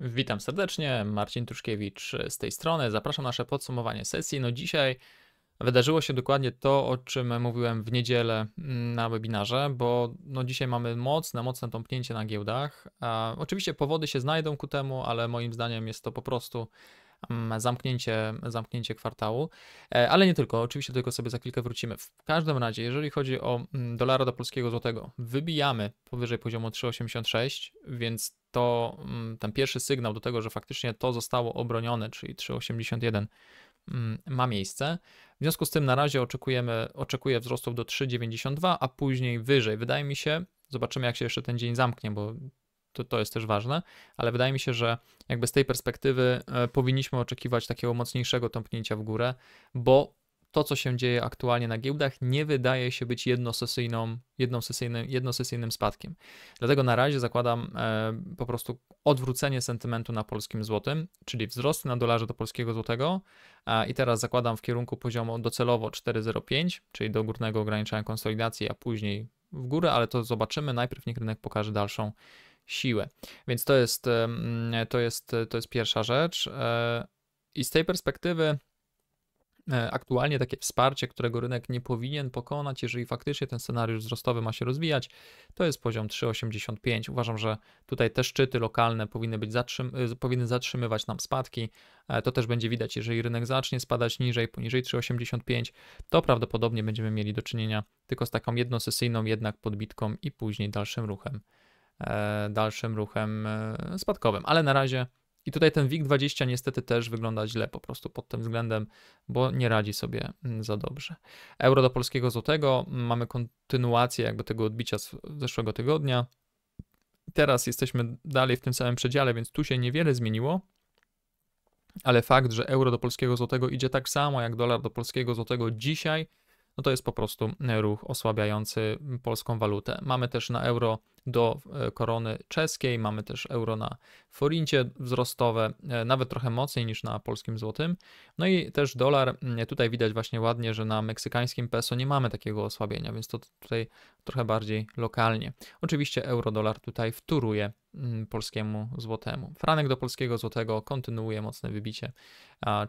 Witam serdecznie, Marcin Truszkiewicz z tej strony. Zapraszam na nasze podsumowanie sesji. No dzisiaj wydarzyło się dokładnie to, o czym mówiłem w niedzielę mm, na webinarze, bo no dzisiaj mamy mocne, mocne tąpnięcie na giełdach. Oczywiście powody się znajdą ku temu, ale moim zdaniem jest to po prostu zamknięcie, zamknięcie kwartału, e, ale nie tylko, oczywiście tylko sobie za chwilkę wrócimy. W każdym razie, jeżeli chodzi o dolara do polskiego złotego, wybijamy powyżej poziomu 3,86, więc to ten pierwszy sygnał do tego, że faktycznie to zostało obronione, czyli 3,81 ma miejsce. W związku z tym na razie oczekujemy, oczekuję wzrostów do 3,92, a później wyżej. Wydaje mi się, zobaczymy jak się jeszcze ten dzień zamknie, bo to, to jest też ważne, ale wydaje mi się, że jakby z tej perspektywy e, powinniśmy oczekiwać takiego mocniejszego tąpnięcia w górę, bo to, co się dzieje aktualnie na giełdach, nie wydaje się być jednosesyjną, jednosesyjnym, jednosesyjnym spadkiem. Dlatego na razie zakładam e, po prostu odwrócenie sentymentu na polskim złotym, czyli wzrost na dolarze do polskiego złotego. E, I teraz zakładam w kierunku poziomu docelowo 4,05, czyli do górnego ograniczenia konsolidacji, a później w górę, ale to zobaczymy. Najpierw niech rynek pokaże dalszą siłę. Więc to jest, to jest, to jest pierwsza rzecz. E, I z tej perspektywy e, aktualnie takie wsparcie, którego rynek nie powinien pokonać, jeżeli faktycznie ten scenariusz wzrostowy ma się rozwijać, to jest poziom 3,85. Uważam, że tutaj te szczyty lokalne powinny, być zatrzym e, powinny zatrzymywać nam spadki. To też będzie widać, jeżeli rynek zacznie spadać niżej, poniżej 3,85, to prawdopodobnie będziemy mieli do czynienia tylko z taką jednosesyjną jednak podbitką i później dalszym ruchem E, dalszym ruchem e, spadkowym. Ale na razie i tutaj ten WIG20 niestety też wygląda źle po prostu pod tym względem, bo nie radzi sobie mm, za dobrze. Euro do polskiego złotego, mamy kontynuację jakby tego odbicia z zeszłego tygodnia. Teraz jesteśmy dalej w tym samym przedziale, więc tu się niewiele zmieniło. Ale fakt, że euro do polskiego złotego idzie tak samo jak dolar do polskiego złotego dzisiaj, no to jest po prostu ruch osłabiający polską walutę. Mamy też na euro do e, korony czeskiej, mamy też euro na forincie wzrostowe, e, nawet trochę mocniej niż na polskim złotym. No i też dolar, mm, tutaj widać właśnie ładnie, że na meksykańskim peso nie mamy takiego osłabienia, więc to tutaj trochę bardziej lokalnie. Oczywiście euro-dolar tutaj wtóruje Mm, polskiemu złotemu. Franek do polskiego złotego kontynuuje mocne wybicie,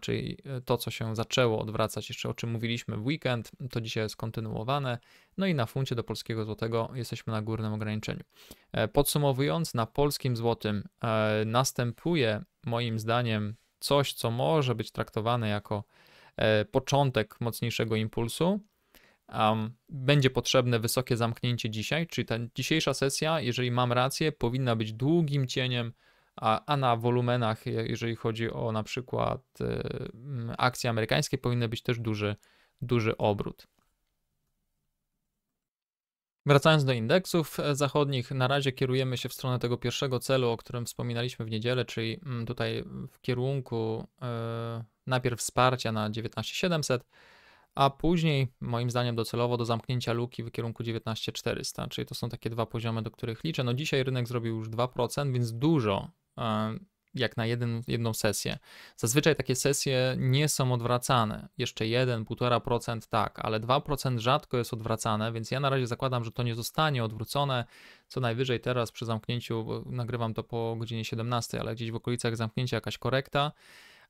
czyli e, to, co się zaczęło odwracać, jeszcze o czym mówiliśmy w weekend, to dzisiaj jest kontynuowane. No i na funcie do polskiego złotego jesteśmy na górnym ograniczeniu. E, podsumowując, na polskim złotym e, następuje moim zdaniem coś, co może być traktowane jako początek mocniejszego impulsu Um, będzie potrzebne wysokie zamknięcie dzisiaj, czyli ta dzisiejsza sesja, jeżeli mam rację, powinna być długim cieniem, a, a na wolumenach, jeżeli chodzi o na przykład y, akcje amerykańskie, powinny być też duży, duży obrót. Wracając do indeksów e, zachodnich, na razie kierujemy się w stronę tego pierwszego celu, o którym wspominaliśmy w niedzielę, czyli tutaj w kierunku y, najpierw wsparcia na 19700, a później moim zdaniem docelowo do zamknięcia luki w kierunku 19400, czyli to są takie dwa poziomy, do których liczę. No dzisiaj rynek zrobił już 2%, więc dużo e, jak na jeden, jedną sesję. Zazwyczaj takie sesje nie są odwracane. Jeszcze 1-1,5% tak, ale 2% rzadko jest odwracane, więc ja na razie zakładam, że to nie zostanie odwrócone. Co najwyżej teraz przy zamknięciu, nagrywam to po godzinie 17, ale gdzieś w okolicach zamknięcia jakaś korekta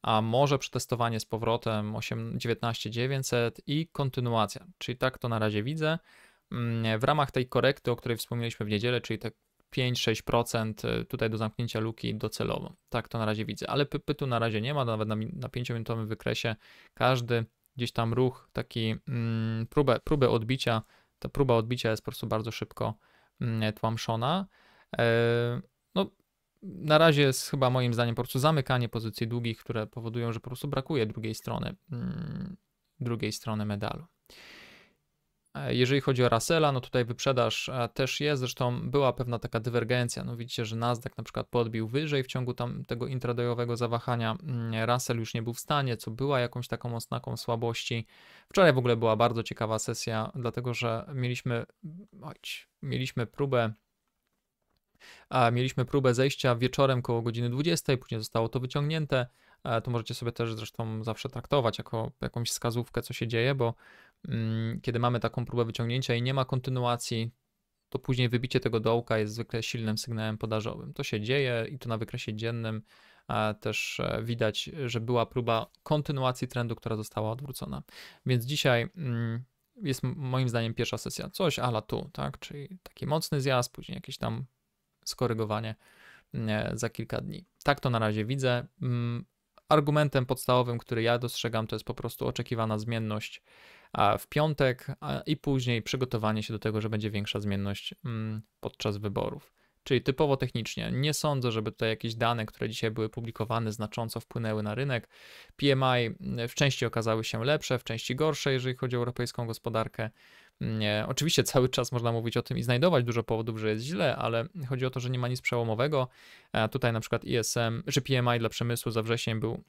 a może przetestowanie z powrotem 19900 i kontynuacja. Czyli tak to na razie widzę. Mm, w ramach tej korekty, o której wspomnieliśmy w niedzielę, czyli te 5-6% y, tutaj do zamknięcia luki docelowo. Tak to na razie widzę, ale pytu na razie nie ma, nawet na, 5-minutowym wykresie każdy gdzieś tam ruch, taki mm, próbę, próbę odbicia, ta próba odbicia jest po prostu bardzo szybko mm, tłamszona. Yy, na razie jest chyba moim zdaniem po prostu zamykanie pozycji długich, które powodują, że po prostu brakuje drugiej strony, mm, drugiej strony medalu. E, jeżeli chodzi o Russella, no tutaj wyprzedaż e, też jest, zresztą była pewna taka dywergencja, no widzicie, że Nasdaq na przykład podbił wyżej w ciągu tam tego intradayowego zawahania, mm, Russell już nie był w stanie, co była jakąś taką oznaką słabości. Wczoraj w ogóle była bardzo ciekawa sesja, dlatego że mieliśmy, mieliśmy próbę a mieliśmy próbę zejścia wieczorem koło godziny 20, później zostało to wyciągnięte. To możecie sobie też zresztą zawsze traktować jako jakąś wskazówkę, co się dzieje, bo mm, kiedy mamy taką próbę wyciągnięcia i nie ma kontynuacji, to później wybicie tego dołka jest zwykle silnym sygnałem podażowym. To się dzieje i to na wykresie dziennym też e, widać, że była próba kontynuacji trendu, która została odwrócona. Więc dzisiaj mm, jest moim zdaniem pierwsza sesja, coś ala tu, tak? Czyli taki mocny zjazd, później jakieś tam skorygowanie mm, e, za kilka dni. Tak to na razie widzę. Mm, argumentem podstawowym, który ja dostrzegam, to jest po prostu oczekiwana zmienność w piątek i później przygotowanie się do tego, że będzie większa zmienność mm, podczas wyborów. Czyli typowo technicznie. Nie sądzę, żeby tutaj jakieś dane, które dzisiaj były publikowane, znacząco wpłynęły na rynek. PMI w części okazały się lepsze, w części gorsze, jeżeli chodzi o europejską gospodarkę. Nie. Oczywiście cały czas można mówić o tym i znajdować dużo powodów, że jest źle, ale chodzi o to, że nie ma nic przełomowego. tutaj na przykład ISM, że PMI dla przemysłu za wrzesień był,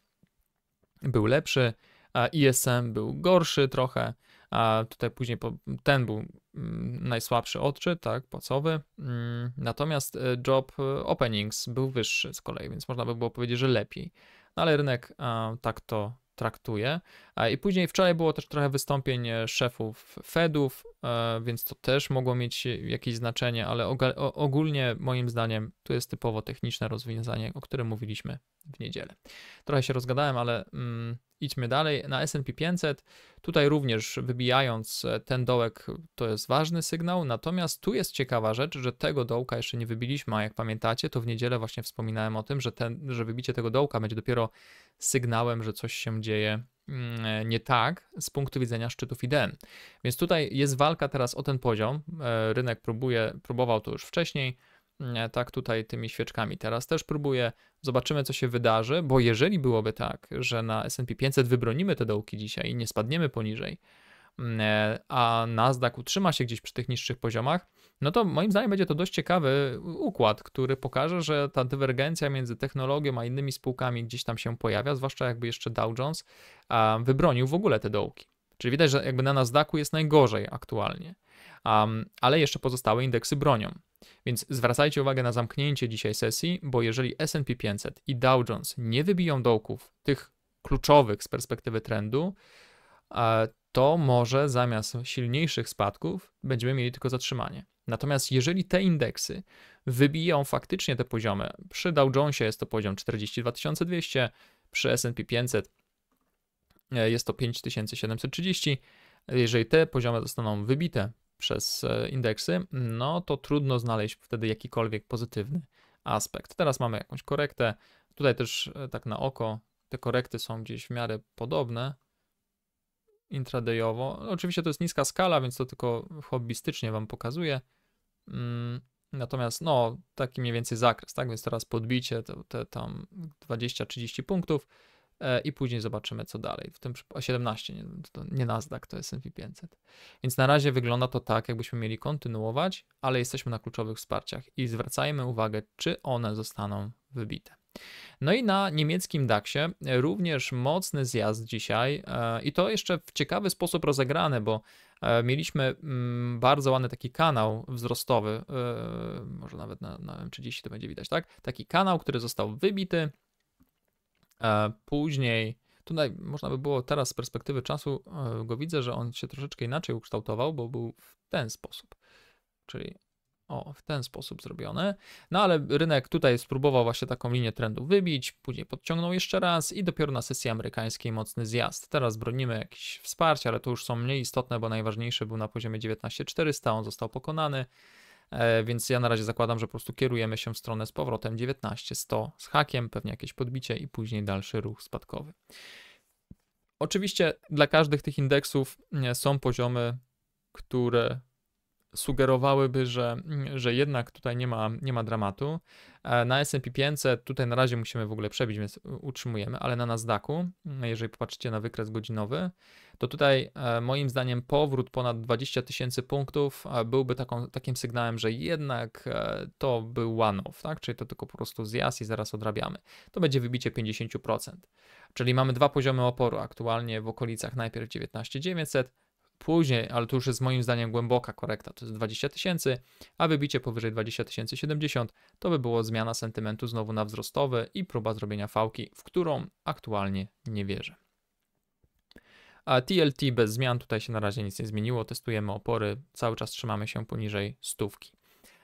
był lepszy, a ISM był gorszy trochę, a tutaj później po, ten był mm, najsłabszy odczyt, tak, płacowy. Mm, natomiast e, job e, openings był wyższy z kolei, więc można by było powiedzieć, że lepiej. No ale rynek tak to traktuje. I później wczoraj było też trochę wystąpień e, szefów Fedów, e, więc to też mogło mieć jakieś znaczenie, ale ogólnie moim zdaniem to jest typowo techniczne rozwiązanie, o którym mówiliśmy w niedzielę. Trochę się rozgadałem, ale. Mm, idźmy dalej. Na SP 500, tutaj również wybijając e, ten dołek, to jest ważny sygnał. Natomiast tu jest ciekawa rzecz, że tego dołka jeszcze nie wybiliśmy, a jak pamiętacie, to w niedzielę właśnie wspominałem o tym, że, ten, że wybicie tego dołka będzie dopiero sygnałem, że coś się dzieje mm, e, nie tak z punktu widzenia szczytów IDM. Więc tutaj jest walka teraz o ten poziom. E, rynek próbuje, próbował to już wcześniej tak tutaj tymi świeczkami. Teraz też próbuję, zobaczymy co się wydarzy, bo jeżeli byłoby tak, że na S&P 500 wybronimy te dołki dzisiaj i nie spadniemy poniżej, mm, e, a Nasdaq utrzyma się gdzieś przy tych niższych poziomach, no to moim zdaniem będzie to dość ciekawy układ, który pokaże, że ta dywergencja między technologią a innymi spółkami gdzieś tam się pojawia, zwłaszcza jakby jeszcze Dow Jones wybronił w ogóle te dołki. Czyli widać, że jakby na Nasdaqu jest najgorzej aktualnie, um, ale jeszcze pozostałe indeksy bronią. Więc zwracajcie uwagę na zamknięcie dzisiaj sesji, bo jeżeli S&P 500 i Dow Jones nie wybiją dołków, tych kluczowych z perspektywy trendu, e, to może zamiast silniejszych spadków będziemy mieli tylko zatrzymanie. Natomiast jeżeli te indeksy wybiją faktycznie te poziomy, przy Dow Jonesie jest to poziom 42200, przy S&P 500 e, jest to 5730, jeżeli te poziomy zostaną wybite przez e, indeksy, no to trudno znaleźć wtedy jakikolwiek pozytywny aspekt. Teraz mamy jakąś korektę. Tutaj też e, tak na oko te korekty są gdzieś w miarę podobne intradayowo. Oczywiście to jest niska skala, więc to tylko hobbystycznie Wam pokazuję. Mm, natomiast no, taki mniej więcej zakres, tak? Więc teraz podbicie te tam 20-30 punktów E, i później zobaczymy, co dalej. W tym przypadku 17, nie, to nie Nasdaq, to jest S&P 500. Więc na razie wygląda to tak, jakbyśmy mieli kontynuować, ale jesteśmy na kluczowych wsparciach i zwracajmy uwagę, czy one zostaną wybite. No i na niemieckim DAX-ie również mocny zjazd dzisiaj e, i to jeszcze w ciekawy sposób rozegrane, bo e, mieliśmy mm, bardzo ładny taki kanał wzrostowy, może nawet na, na M30 to będzie widać, tak? Taki kanał, który został wybity, E, później, tutaj można by było teraz z perspektywy czasu, e, go widzę, że on się troszeczkę inaczej ukształtował, bo był w ten sposób. Czyli o, w ten sposób zrobione. No ale rynek tutaj spróbował właśnie taką linię trendu wybić, później podciągnął jeszcze raz i dopiero na sesji amerykańskiej mocny zjazd. Teraz bronimy jakiś wsparcie, ale to już są mniej istotne, bo najważniejszy był na poziomie 19400, on został pokonany. E, więc ja na razie zakładam, że po prostu kierujemy się w stronę z powrotem 19, 100 z hakiem, pewnie jakieś podbicie i później dalszy ruch spadkowy. Oczywiście dla każdych tych indeksów są poziomy, które sugerowałyby, że, że jednak tutaj nie ma, nie ma dramatu. E, na S&P 500 tutaj na razie musimy w ogóle przebić, więc utrzymujemy, ale na Nasdaqu, jeżeli popatrzycie na wykres godzinowy, to tutaj e, moim zdaniem powrót ponad 20 tysięcy punktów e, byłby taką, takim sygnałem, że jednak e, to był one-off, tak? czyli to tylko po prostu zjazd i zaraz odrabiamy. To będzie wybicie 50%. Czyli mamy dwa poziomy oporu aktualnie w okolicach najpierw 19900, później, ale to już jest moim zdaniem głęboka korekta, to jest 20 tysięcy, a wybicie powyżej 20 tysięcy 70 to by było zmiana sentymentu znowu na wzrostowy i próba zrobienia fałki, w którą aktualnie nie wierzę. A TLT bez zmian, tutaj się na razie nic nie zmieniło, testujemy opory, cały czas trzymamy się poniżej stówki.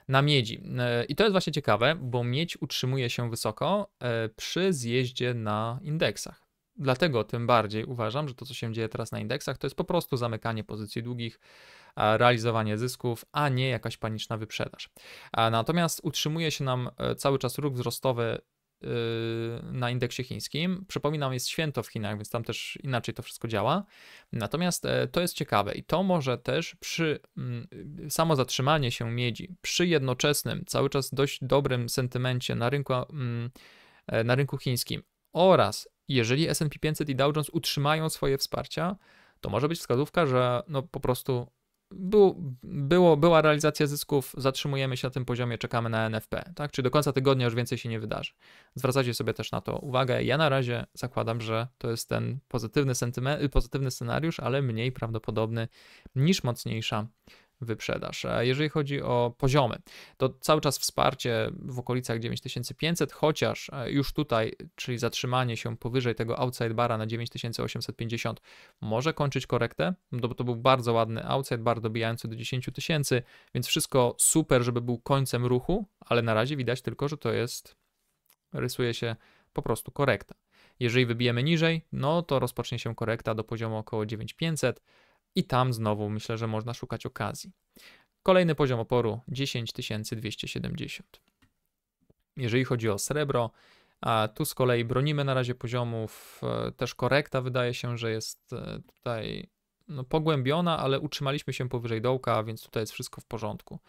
Na miedzi. E, I to jest właśnie ciekawe, bo miedź utrzymuje się wysoko e, przy zjeździe na indeksach. Dlatego tym bardziej uważam, że to, co się dzieje teraz na indeksach, to jest po prostu zamykanie pozycji długich, realizowanie zysków, a nie jakaś paniczna wyprzedaż. Natomiast utrzymuje się nam e, cały czas ruch wzrostowy Y, na indeksie chińskim. Przypominam, jest święto w Chinach, więc tam też inaczej to wszystko działa. Natomiast e, to jest ciekawe i to może też przy mm, samo zatrzymanie się miedzi, przy jednoczesnym, cały czas dość dobrym sentymencie na rynku, mm, e, na rynku chińskim oraz jeżeli S&P 500 i Dow Jones utrzymają swoje wsparcia, to może być wskazówka, że no po prostu był, było, była realizacja zysków, zatrzymujemy się na tym poziomie, czekamy na NFP, tak? Czy do końca tygodnia już więcej się nie wydarzy. Zwracacie sobie też na to uwagę. Ja na razie zakładam, że to jest ten pozytywny, pozytywny scenariusz, ale mniej prawdopodobny niż mocniejsza wyprzedaż. A jeżeli chodzi o poziomy, to cały czas wsparcie w okolicach 9500, chociaż e, już tutaj, czyli zatrzymanie się powyżej tego outside bara na 9850 może kończyć korektę, no bo to był bardzo ładny outside bar dobijający do 10 tysięcy, więc wszystko super, żeby był końcem ruchu, ale na razie widać tylko, że to jest, rysuje się po prostu korekta. Jeżeli wybijemy niżej, no to rozpocznie się korekta do poziomu około 9500, i tam znowu myślę, że można szukać okazji. Kolejny poziom oporu 10270. Jeżeli chodzi o srebro, a tu z kolei bronimy na razie poziomów, e, też korekta wydaje się, że jest e, tutaj no, pogłębiona, ale utrzymaliśmy się powyżej dołka, więc tutaj jest wszystko w porządku.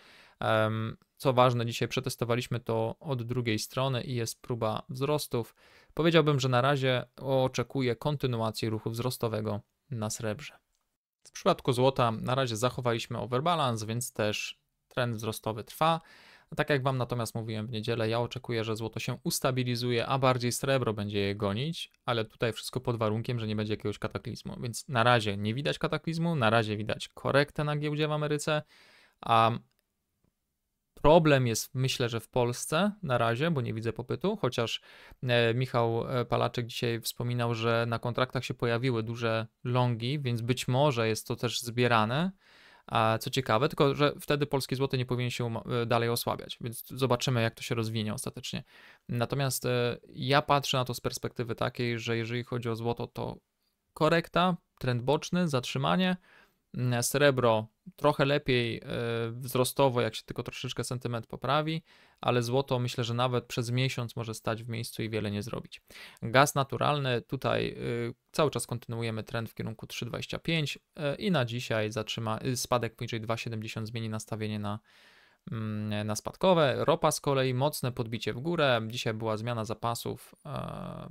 Co ważne, dzisiaj przetestowaliśmy to od drugiej strony i jest próba wzrostów. Powiedziałbym, że na razie oczekuję kontynuacji ruchu wzrostowego na srebrze. W przypadku złota na razie zachowaliśmy overbalance, więc też trend wzrostowy trwa. Tak jak Wam natomiast mówiłem w niedzielę, ja oczekuję, że złoto się ustabilizuje, a bardziej srebro będzie je gonić, ale tutaj wszystko pod warunkiem, że nie będzie jakiegoś kataklizmu. Więc na razie nie widać kataklizmu, na razie widać korektę na giełdzie w Ameryce, a Problem jest, myślę, że w Polsce na razie, bo nie widzę popytu, chociaż e, Michał e, Palaczek dzisiaj wspominał, że na kontraktach się pojawiły duże longi, więc być może jest to też zbierane. A co ciekawe, tylko że wtedy polskie złoty nie powinien się e, dalej osłabiać, więc zobaczymy, jak to się rozwinie ostatecznie. Natomiast ja patrzę na to z perspektywy takiej, że jeżeli chodzi o złoto, to korekta, trend boczny, zatrzymanie, srebro trochę lepiej e, wzrostowo, jak się tylko troszeczkę sentyment poprawi, ale złoto myślę, że nawet przez miesiąc może stać w miejscu i wiele nie zrobić. Gaz naturalny, tutaj e, cały czas kontynuujemy trend w kierunku 3,25 e, i na dzisiaj zatrzyma spadek poniżej 2,70 zmieni nastawienie na mm, na spadkowe. Ropa z kolei mocne podbicie w górę. Dzisiaj była zmiana zapasów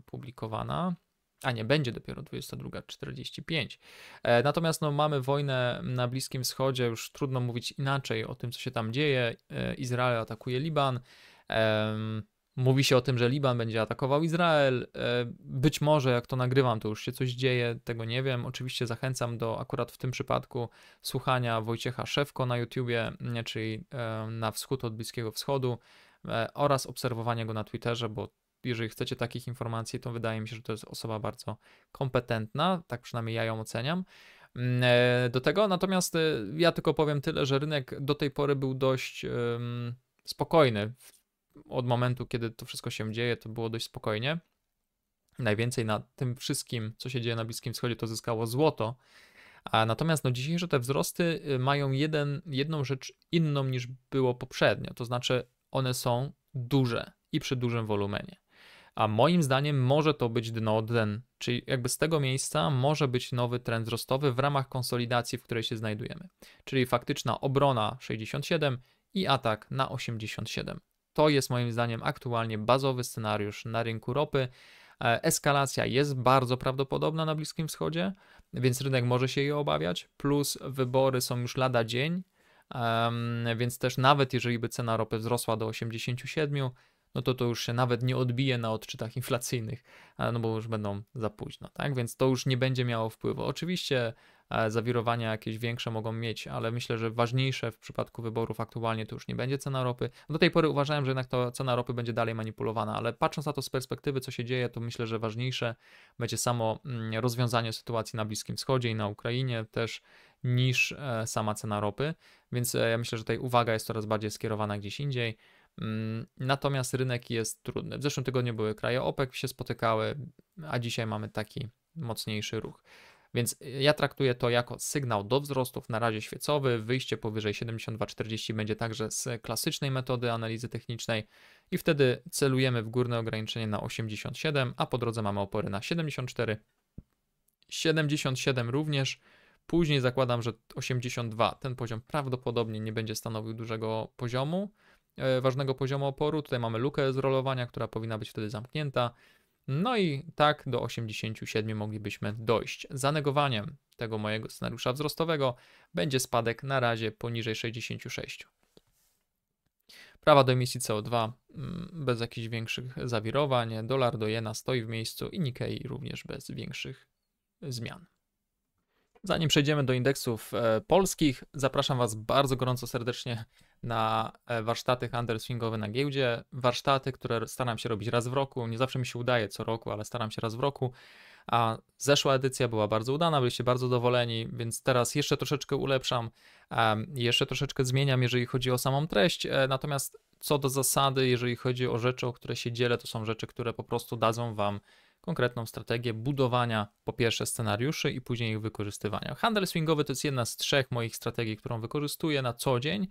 publikowana a nie, będzie dopiero 22.45. E, natomiast no, mamy wojnę na Bliskim Wschodzie, już trudno mówić inaczej o tym, co się tam dzieje. E, Izrael atakuje Liban. Mówi się o tym, że Liban będzie atakował Izrael. E, być może, jak to nagrywam, to już się coś dzieje, tego nie wiem. Oczywiście zachęcam do akurat w tym przypadku słuchania Wojciecha Szewko na YouTubie, mm, czyli na wschód od Bliskiego Wschodu oraz obserwowania go na Twitterze, bo jeżeli chcecie takich informacji, to wydaje mi się, że to jest osoba bardzo kompetentna, tak przynajmniej ja ją oceniam. Mm, e, do tego natomiast e, ja tylko powiem tyle, że rynek do tej pory był dość spokojny. Od momentu, kiedy to wszystko się dzieje, to było dość spokojnie. Najwięcej na tym wszystkim, co się dzieje na Bliskim Wschodzie, to zyskało złoto. A natomiast no, dzisiejsze te wzrosty y, mają jeden, jedną rzecz inną niż było poprzednio, to znaczy one są duże i przy dużym wolumenie a moim zdaniem może to być dno den, czyli jakby z tego miejsca może być nowy trend wzrostowy w ramach konsolidacji, w której się znajdujemy, czyli faktyczna obrona 67 i atak na 87. To jest moim zdaniem aktualnie bazowy scenariusz na rynku ropy. E, eskalacja jest bardzo prawdopodobna na Bliskim Wschodzie, więc rynek może się jej obawiać. Plus wybory są już lada dzień, więc też nawet jeżeli by cena ropy wzrosła do 87, no to to już się nawet nie odbije na odczytach inflacyjnych, no bo już będą za późno, tak? Więc to już nie będzie miało wpływu. Oczywiście e, zawirowania jakieś większe mogą mieć, ale myślę, że ważniejsze w przypadku wyborów aktualnie to już nie będzie cena ropy. Do tej pory uważałem, że jednak to cena ropy będzie dalej manipulowana, ale patrząc na to z perspektywy, co się dzieje, to myślę, że ważniejsze będzie samo mm, rozwiązanie sytuacji na Bliskim Wschodzie i na Ukrainie też niż e, sama cena ropy, więc e, ja myślę, że tutaj uwaga jest coraz bardziej skierowana gdzieś indziej. Mm, natomiast rynek jest trudny. W zeszłym tygodniu były kraje OPEC się spotykały, a dzisiaj mamy taki mocniejszy ruch. Więc y, ja traktuję to jako sygnał do wzrostów, na razie świecowy. Wyjście powyżej 72,40 będzie także z klasycznej metody analizy technicznej i wtedy celujemy w górne ograniczenie na 87, a po drodze mamy opory na 74, 77 również. Później zakładam, że 82, ten poziom prawdopodobnie nie będzie stanowił dużego poziomu. E, ważnego poziomu oporu. Tutaj mamy lukę z rolowania, która powinna być wtedy zamknięta. No i tak do 87 moglibyśmy dojść. Zanegowaniem tego mojego scenariusza wzrostowego będzie spadek na razie poniżej 66. Prawa do emisji CO2 mm, bez jakichś większych zawirowań. Dolar do jena stoi w miejscu i Nikkei również bez większych zmian. Zanim przejdziemy do indeksów e, polskich, zapraszam Was bardzo gorąco serdecznie na e, warsztaty handel swingowy na giełdzie. Warsztaty, które staram się robić raz w roku. Nie zawsze mi się udaje co roku, ale staram się raz w roku. A zeszła edycja była bardzo udana, byliście bardzo zadowoleni, więc teraz jeszcze troszeczkę ulepszam, jeszcze troszeczkę zmieniam, jeżeli chodzi o samą treść. E, natomiast co do zasady, jeżeli chodzi o rzeczy, o które się dzielę, to są rzeczy, które po prostu dadzą Wam konkretną strategię budowania po pierwsze scenariuszy i później ich wykorzystywania. Handel swingowy to jest jedna z trzech moich strategii, którą wykorzystuję na co dzień.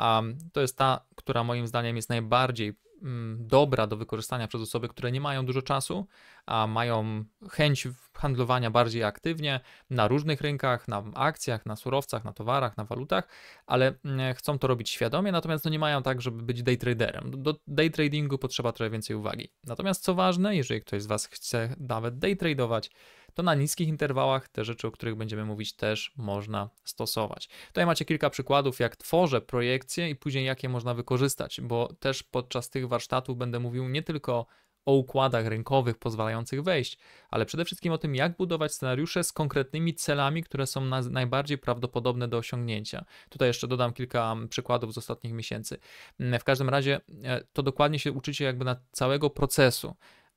Um, to jest ta, która moim zdaniem jest najbardziej Mm, dobra do wykorzystania przez osoby, które nie mają dużo czasu, a mają chęć handlowania bardziej aktywnie na różnych rynkach, na akcjach, na surowcach, na towarach, na walutach, ale mm, chcą to robić świadomie, natomiast no nie mają tak, żeby być day traderem. Do day tradingu potrzeba trochę więcej uwagi. Natomiast co ważne, jeżeli ktoś z Was chce nawet day tradować, to na niskich interwałach te rzeczy, o których będziemy mówić, też można stosować. Tutaj macie kilka przykładów, jak tworzę projekcje i później jakie można wykorzystać, bo też podczas tych warsztatów będę mówił nie tylko o układach rynkowych pozwalających wejść, ale przede wszystkim o tym, jak budować scenariusze z konkretnymi celami, które są najbardziej prawdopodobne do osiągnięcia. Tutaj jeszcze dodam kilka mm, przykładów z ostatnich miesięcy. Mm, w każdym razie e, to dokładnie się uczycie jakby na całego procesu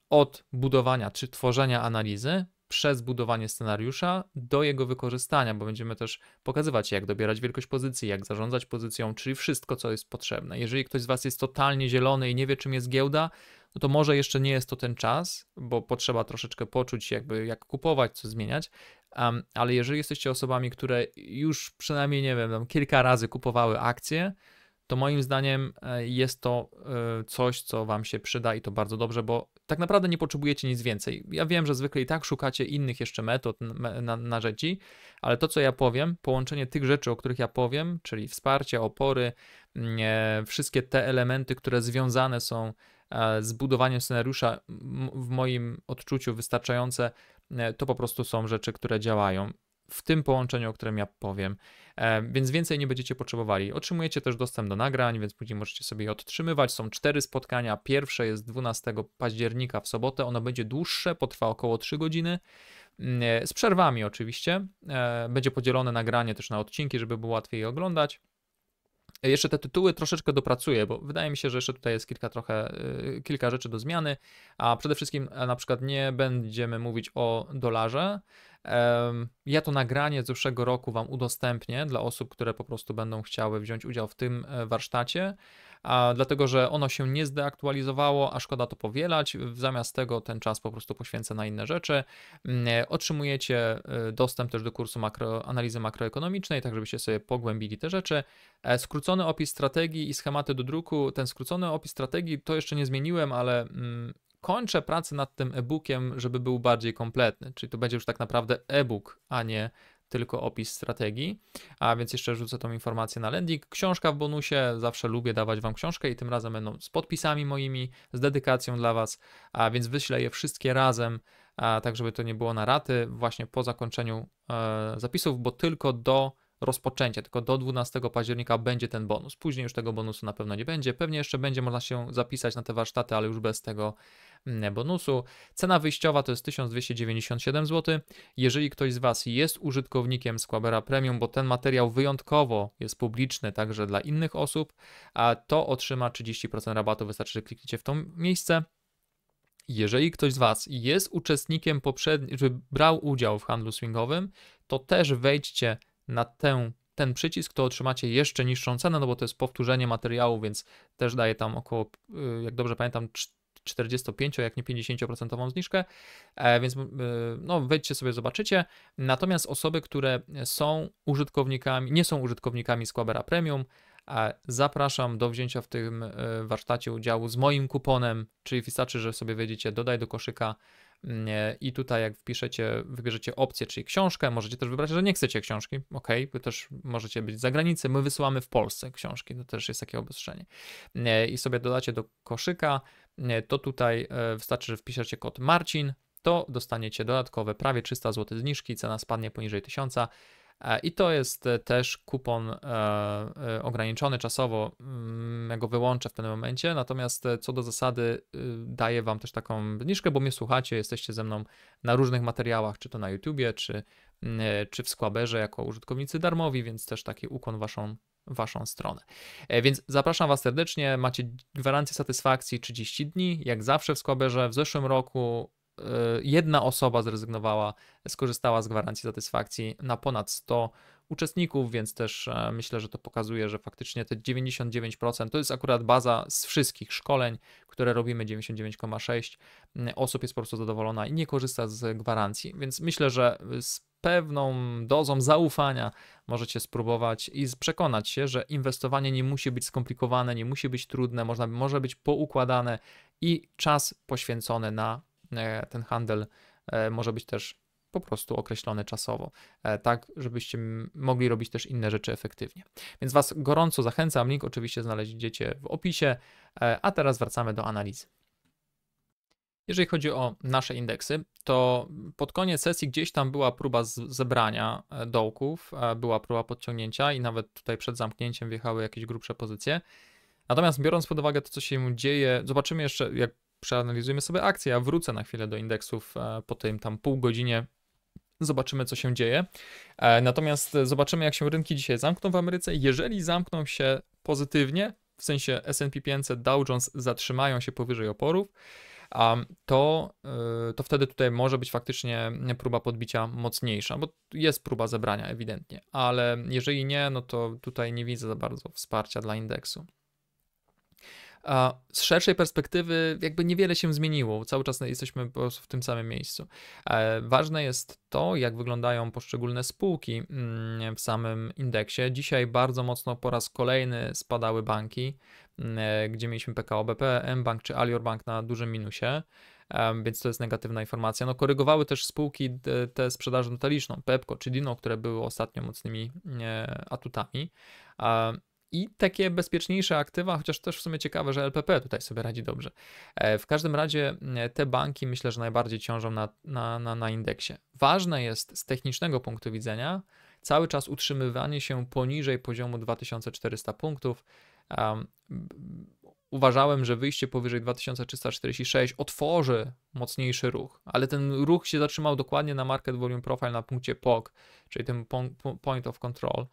od budowania czy tworzenia analizy przez budowanie scenariusza do jego wykorzystania, bo będziemy też pokazywać, jak dobierać wielkość pozycji, jak zarządzać pozycją, czyli wszystko, co jest potrzebne. Jeżeli ktoś z Was jest totalnie zielony i nie wie, czym jest giełda, no to może jeszcze nie jest to ten czas, bo potrzeba troszeczkę poczuć, jakby jak kupować, co zmieniać. Um, ale jeżeli jesteście osobami, które już przynajmniej, nie wiem, kilka razy kupowały akcje, to moim zdaniem e, jest to e, coś, co Wam się przyda i to bardzo dobrze, bo tak naprawdę nie potrzebujecie nic więcej. Ja wiem, że zwykle i tak szukacie innych jeszcze metod, narzędzi, ale to, co ja powiem, połączenie tych rzeczy, o których ja powiem, czyli wsparcie, opory, e, wszystkie te elementy, które związane są z budowaniem scenariusza, w moim odczuciu wystarczające, to po prostu są rzeczy, które działają w tym połączeniu, o którym ja powiem, e, więc więcej nie będziecie potrzebowali. Otrzymujecie też dostęp do nagrań, więc później możecie sobie je otrzymywać. Są cztery spotkania. Pierwsze jest 12 października w sobotę. Ono będzie dłuższe, potrwa około 3 godziny. Mm, e, z przerwami oczywiście. E, będzie podzielone nagranie też na odcinki, żeby było łatwiej je oglądać. Jeszcze te tytuły troszeczkę dopracuję, bo wydaje mi się, że jeszcze tutaj jest kilka trochę, y, kilka rzeczy do zmiany, a przede wszystkim e, na przykład nie będziemy mówić o dolarze. Ja to nagranie z zeszłego roku Wam udostępnię dla osób, które po prostu będą chciały wziąć udział w tym e, warsztacie a, dlatego że ono się nie zdeaktualizowało, a szkoda to powielać. Zamiast tego ten czas po prostu poświęcę na inne rzeczy. Mm, e, otrzymujecie e, dostęp też do kursu makro, analizy makroekonomicznej, tak żebyście sobie pogłębili te rzeczy. E, skrócony opis strategii i schematy do druku. Ten skrócony opis strategii to jeszcze nie zmieniłem, ale mm, kończę pracę nad tym e-bookiem, żeby był bardziej kompletny. Czyli to będzie już tak naprawdę e-book, a nie tylko opis strategii. A więc jeszcze rzucę tą informację na landing. Książka w bonusie, zawsze lubię dawać Wam książkę i tym razem będą z podpisami moimi, z dedykacją dla Was, a więc wyślę je wszystkie razem, a tak żeby to nie było na raty, właśnie po zakończeniu e, zapisów, bo tylko do rozpoczęcia, tylko do 12 października będzie ten bonus. Później już tego bonusu na pewno nie będzie. Pewnie jeszcze będzie można się zapisać na te warsztaty, ale już bez tego mm, bonusu. Cena wyjściowa to jest 1297 zł. Jeżeli ktoś z Was jest użytkownikiem Squabera Premium, bo ten materiał wyjątkowo jest publiczny także dla innych osób, a to otrzyma 30% rabatu. Wystarczy, że kliknijcie w to miejsce. Jeżeli ktoś z Was jest uczestnikiem poprzednim, czy brał udział w handlu swingowym, to też wejdźcie na tę, ten przycisk, to otrzymacie jeszcze niższą cenę, no bo to jest powtórzenie materiału, więc też daje tam około, y, jak dobrze pamiętam, 45, jak nie 50% zniżkę, e, więc y, no, wejdźcie sobie, zobaczycie. Natomiast osoby, które są użytkownikami, nie są użytkownikami Squabera Premium, zapraszam do wzięcia w tym y, warsztacie udziału z moim kuponem, czyli wystarczy, że sobie wejdziecie dodaj do koszyka i tutaj, jak wpiszecie, wybierzecie opcję, czyli książkę, możecie też wybrać, że nie chcecie książki. Ok, bo też możecie być z zagranicy. My wysyłamy w Polsce książki, to też jest takie obostrzenie. I sobie dodacie do koszyka, to tutaj e, wystarczy, że wpiszecie kod Marcin, to dostaniecie dodatkowe prawie 300 zł zniżki, cena spadnie poniżej 1000 zł. E, I to jest e, też kupon e, ograniczony czasowo. Mm, ja go wyłączę w tym momencie, natomiast co do zasady y, daję Wam też taką zniżkę, bo mnie słuchacie, jesteście ze mną na różnych materiałach, czy to na YouTubie, czy, mm, czy w Squaberze jako użytkownicy darmowi, więc też taki ukłon Waszą waszą stronę. Więc zapraszam was serdecznie, macie gwarancję satysfakcji 30 dni, jak zawsze w Skłaberze, w zeszłym roku Y, jedna osoba zrezygnowała, skorzystała z gwarancji satysfakcji na ponad 100 uczestników, więc też e, myślę, że to pokazuje, że faktycznie te 99% to jest akurat baza z wszystkich szkoleń, które robimy, 99,6 osób jest po prostu zadowolona i nie korzysta z gwarancji, więc myślę, że y, z pewną dozą zaufania możecie spróbować i przekonać się, że inwestowanie nie musi być skomplikowane, nie musi być trudne, można, może być poukładane i czas poświęcony na E, ten handel e, może być też po prostu określony czasowo, e, tak żebyście mogli robić też inne rzeczy efektywnie. Więc Was gorąco zachęcam, link oczywiście znajdziecie w opisie, a teraz wracamy do analizy. Jeżeli chodzi o nasze indeksy, to pod koniec sesji gdzieś tam była próba zebrania dołków, była próba podciągnięcia i nawet tutaj przed zamknięciem wjechały jakieś grubsze pozycje. Natomiast biorąc pod uwagę to, co się dzieje, zobaczymy jeszcze, jak przeanalizujmy sobie akcję. Ja wrócę na chwilę do indeksów e, po tym tam pół godzinie. Zobaczymy, co się dzieje. E, natomiast zobaczymy, jak się rynki dzisiaj zamkną w Ameryce. Jeżeli zamkną się pozytywnie, w sensie S&P 500, Dow Jones zatrzymają się powyżej oporów, to, e, to wtedy tutaj może być faktycznie próba podbicia mocniejsza, bo jest próba zebrania ewidentnie, ale jeżeli nie, no to tutaj nie widzę za bardzo wsparcia dla indeksu z szerszej perspektywy jakby niewiele się zmieniło, cały czas jesteśmy po prostu w tym samym miejscu. E, ważne jest to, jak wyglądają poszczególne spółki mm, w samym indeksie. Dzisiaj bardzo mocno po raz kolejny spadały banki, mm, e, gdzie mieliśmy PKO BP, M-Bank czy Alior Bank na dużym minusie e, więc to jest negatywna informacja. No, korygowały też spółki te sprzedaży detaliczną, Pepco czy Dino, które były ostatnio mocnymi atutami i takie bezpieczniejsze aktywa, chociaż też w sumie ciekawe, że LPP tutaj sobie radzi dobrze. E, w każdym razie te banki myślę, że najbardziej ciążą na, na, na, na indeksie. Ważne jest z technicznego punktu widzenia cały czas utrzymywanie się poniżej poziomu 2400 punktów. Um, uważałem, że wyjście powyżej 2346 otworzy mocniejszy ruch, ale ten ruch się zatrzymał dokładnie na market volume profile na punkcie POC, czyli tym point of control.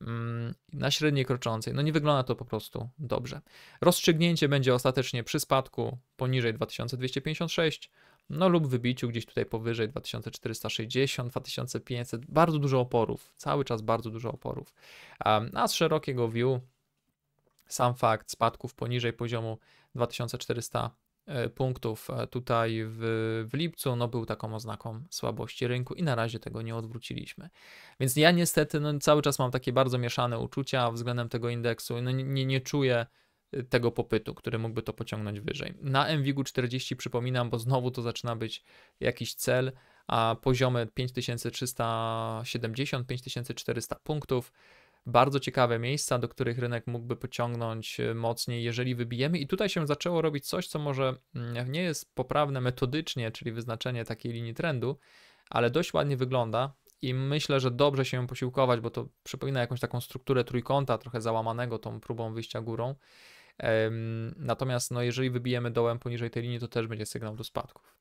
Mm, na średniej kroczącej. No nie wygląda to po prostu dobrze. Rozstrzygnięcie będzie ostatecznie przy spadku poniżej 2256, no lub wybiciu gdzieś tutaj powyżej 2460, 2500. Bardzo dużo oporów, cały czas bardzo dużo oporów. A z szerokiego view sam fakt spadków poniżej poziomu 2400 E, punktów e, tutaj w, w lipcu, no był taką oznaką słabości rynku i na razie tego nie odwróciliśmy. Więc ja niestety no, cały czas mam takie bardzo mieszane uczucia względem tego indeksu, no, nie, nie czuję e, tego popytu, który mógłby to pociągnąć wyżej. Na MWG 40 przypominam, bo znowu to zaczyna być jakiś cel, a poziomy 5370, 5400 punktów bardzo ciekawe miejsca, do których rynek mógłby pociągnąć y, mocniej, jeżeli wybijemy. I tutaj się zaczęło robić coś, co może mm, nie jest poprawne metodycznie, czyli wyznaczenie takiej linii trendu, ale dość ładnie wygląda. I myślę, że dobrze się posiłkować, bo to przypomina jakąś taką strukturę trójkąta, trochę załamanego tą próbą wyjścia górą. Natomiast no, jeżeli wybijemy dołem poniżej tej linii, to też będzie sygnał do spadków.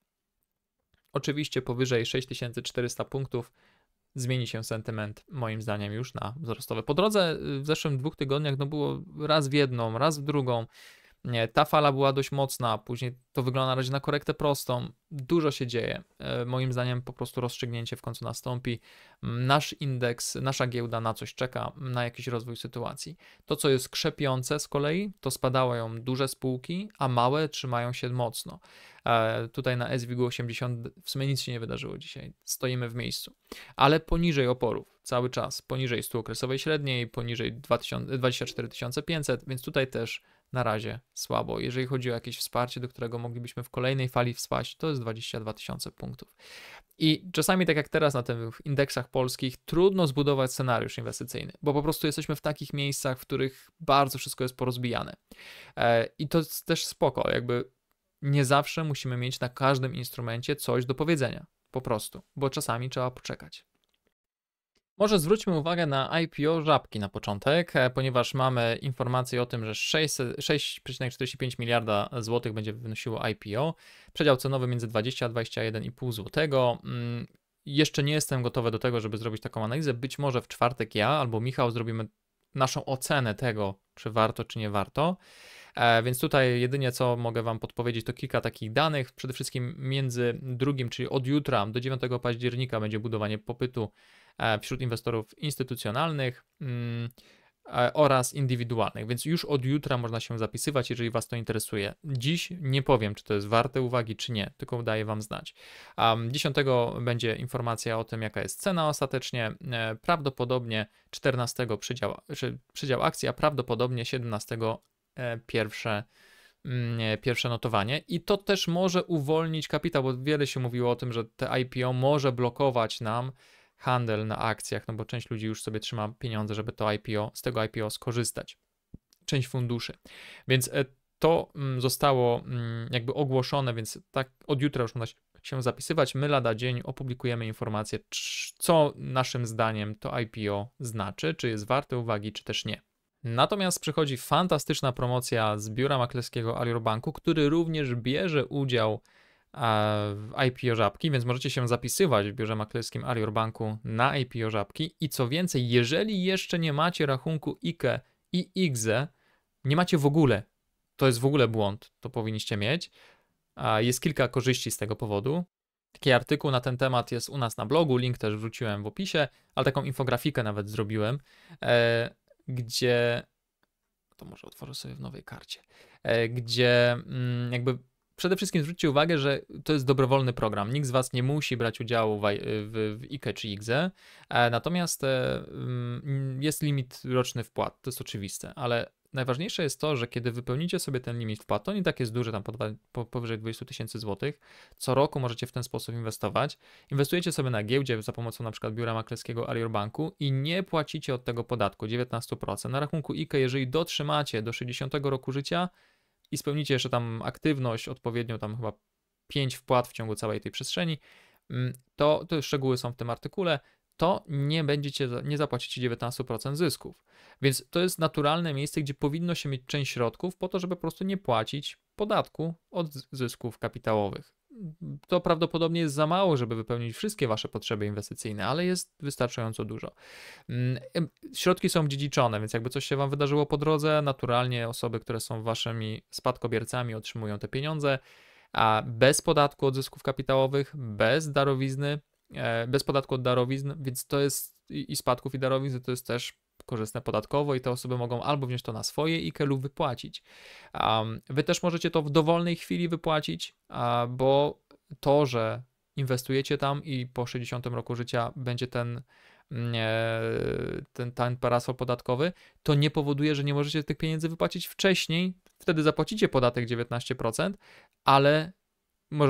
Oczywiście powyżej 6400 punktów zmieni się sentyment, moim zdaniem, już na wzrostowe. Po drodze y, w zeszłym dwóch tygodniach no było raz w jedną, raz w drugą. Nie, ta fala była dość mocna, później to wygląda na razie na korektę prostą. Dużo się dzieje. E, moim zdaniem po prostu rozstrzygnięcie w końcu nastąpi. Mm, nasz indeks, nasza giełda na coś czeka, mm, na jakiś rozwój sytuacji. To, co jest krzepiące z kolei, to spadają duże spółki, a małe trzymają się mocno. E, tutaj na SWG80 w sumie nic się nie wydarzyło dzisiaj. Stoimy w miejscu. Ale poniżej oporów cały czas, poniżej 100 okresowej średniej, poniżej 2000, 24 500, więc tutaj też na razie słabo. Jeżeli chodzi o jakieś wsparcie, do którego moglibyśmy w kolejnej fali wspaść, to jest 22 tysiące punktów. I czasami, tak jak teraz na tych indeksach polskich, trudno zbudować scenariusz inwestycyjny, bo po prostu jesteśmy w takich miejscach, w których bardzo wszystko jest porozbijane. E, I to jest też spoko, jakby nie zawsze musimy mieć na każdym instrumencie coś do powiedzenia, po prostu, bo czasami trzeba poczekać. Może zwróćmy uwagę na IPO Żabki na początek, e, ponieważ mamy informacje o tym, że 6,45 miliarda złotych będzie wynosiło IPO. Przedział cenowy między 20 a 21,5 złotego. Mm, jeszcze nie jestem gotowy do tego, żeby zrobić taką analizę. Być może w czwartek ja albo Michał zrobimy naszą ocenę tego, czy warto, czy nie warto. E, więc tutaj jedynie co mogę Wam podpowiedzieć, to kilka takich danych. Przede wszystkim między drugim, czyli od jutra do 9 października będzie budowanie popytu E, wśród inwestorów instytucjonalnych mm, e, oraz indywidualnych, więc już od jutra można się zapisywać, jeżeli Was to interesuje. Dziś nie powiem, czy to jest warte uwagi, czy nie, tylko daję Wam znać. 10 będzie informacja o tym, jaka jest cena ostatecznie, e, prawdopodobnie 14 przydział, przydział akcji, a prawdopodobnie 17 pierwsze mm, pierwsze notowanie i to też może uwolnić kapitał, bo wiele się mówiło o tym, że te IPO może blokować nam handel na akcjach, no bo część ludzi już sobie trzyma pieniądze, żeby to IPO, z tego IPO skorzystać. Część funduszy. Więc e, to mm, zostało mm, jakby ogłoszone, więc tak od jutra już można się zapisywać. My lada dzień opublikujemy informację, co naszym zdaniem to IPO znaczy, czy jest warte uwagi, czy też nie. Natomiast przychodzi fantastyczna promocja z biura maklerskiego Alior Banku, który również bierze udział IPO Żabki, więc możecie się zapisywać w biurze maklerskim Arior Banku na IPO Żabki i co więcej, jeżeli jeszcze nie macie rachunku IKE i IGZE, nie macie w ogóle, to jest w ogóle błąd, to powinniście mieć. Jest kilka korzyści z tego powodu. Taki artykuł na ten temat jest u nas na blogu, link też wrzuciłem w opisie, ale taką infografikę nawet zrobiłem, e, gdzie to może otworzę sobie w nowej karcie, e, gdzie mm, jakby przede wszystkim zwróćcie uwagę, że to jest dobrowolny program. Nikt z Was nie musi brać udziału w, w, w IKE czy IGZE, natomiast e, mm, jest limit roczny wpłat, to jest oczywiste, ale najważniejsze jest to, że kiedy wypełnicie sobie ten limit wpłat, to nie tak jest duży, tam po, po, powyżej 20 tysięcy złotych, co roku możecie w ten sposób inwestować. Inwestujecie sobie na giełdzie za pomocą na przykład biura maklerskiego Alior Banku i nie płacicie od tego podatku 19%. Na rachunku IKE, jeżeli dotrzymacie do 60 roku życia, i spełnicie jeszcze tam aktywność odpowiednio, tam chyba 5 wpłat w ciągu całej tej przestrzeni, mm, to, to szczegóły są w tym artykule, to nie będziecie, nie zapłacicie 19% zysków. Więc to jest naturalne miejsce, gdzie powinno się mieć część środków po to, żeby po prostu nie płacić podatku od zysków kapitałowych to prawdopodobnie jest za mało, żeby wypełnić wszystkie Wasze potrzeby inwestycyjne, ale jest wystarczająco dużo. Mm, środki są dziedziczone, więc jakby coś się Wam wydarzyło po drodze, naturalnie osoby, które są Waszymi spadkobiercami, otrzymują te pieniądze, a bez podatku od zysków kapitałowych, bez darowizny, e, bez podatku od darowizn, więc to jest i spadków i darowizn, to jest też korzystne podatkowo i te osoby mogą albo wziąć to na swoje IKE lub wypłacić. Um, wy też możecie to w dowolnej chwili wypłacić, a, bo to, że inwestujecie tam i po 60 roku życia będzie ten, mm, e, ten, ten parasol podatkowy, to nie powoduje, że nie możecie tych pieniędzy wypłacić wcześniej. Wtedy zapłacicie podatek 19%, ale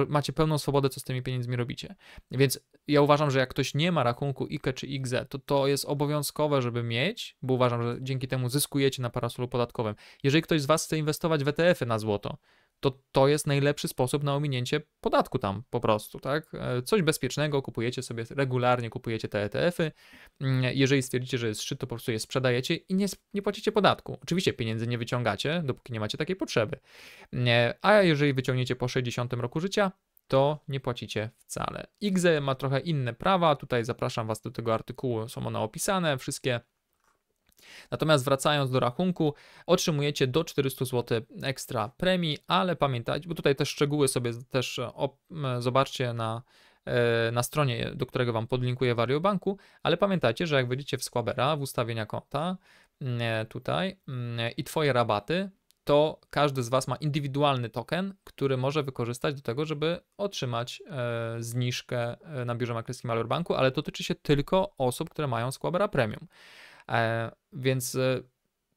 macie pełną swobodę, co z tymi pieniędzmi robicie. Więc ja uważam, że jak ktoś nie ma rachunku IKE czy IGZE, to to jest obowiązkowe, żeby mieć, bo uważam, że dzięki temu zyskujecie na parasolu podatkowym. Jeżeli ktoś z Was chce inwestować w ETF-y na złoto, to to jest najlepszy sposób na ominięcie podatku tam po prostu, tak? E, coś bezpiecznego, kupujecie sobie regularnie, kupujecie te ETF-y. Mm, jeżeli stwierdzicie, że jest szczyt, to po prostu je sprzedajecie i nie, nie płacicie podatku. Oczywiście pieniędzy nie wyciągacie, dopóki nie macie takiej potrzeby. Mm, e, a jeżeli wyciągniecie po 60 roku życia, to nie płacicie wcale. IGZE ma trochę inne prawa, tutaj zapraszam Was do tego artykułu, są one opisane, wszystkie Natomiast wracając do rachunku, otrzymujecie do 400 zł ekstra premii, ale pamiętajcie, bo tutaj też szczegóły sobie też e, e, zobaczcie na, e, na stronie, do którego Wam podlinkuję Wariobanku, ale pamiętajcie, że jak wejdziecie w Squabera, w ustawienia konta, mm, tutaj mm, i Twoje rabaty, to każdy z Was ma indywidualny token, który może wykorzystać do tego, żeby otrzymać e, zniżkę na biurze maklerskim Banku, ale to dotyczy się tylko osób, które mają Squabera Premium. E, więc e,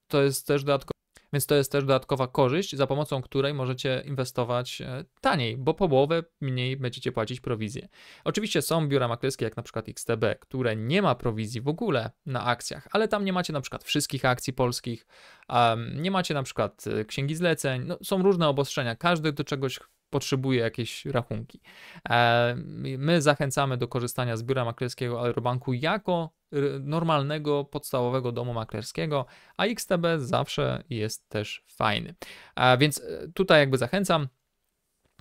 to jest też dodatkowo. Więc to jest też dodatkowa korzyść, za pomocą której możecie inwestować e, taniej, bo po połowę mniej będziecie płacić prowizję. Oczywiście są biura maklerskie, jak na przykład XTB, które nie ma prowizji w ogóle na akcjach, ale tam nie macie na przykład wszystkich akcji polskich, nie macie na przykład księgi zleceń, no, są różne obostrzenia, każdy do czegoś potrzebuje jakieś rachunki. E, my zachęcamy do korzystania z biura maklerskiego Aerobanku jako normalnego, podstawowego domu maklerskiego, a XTB zawsze jest też fajny. E, więc e, tutaj jakby zachęcam.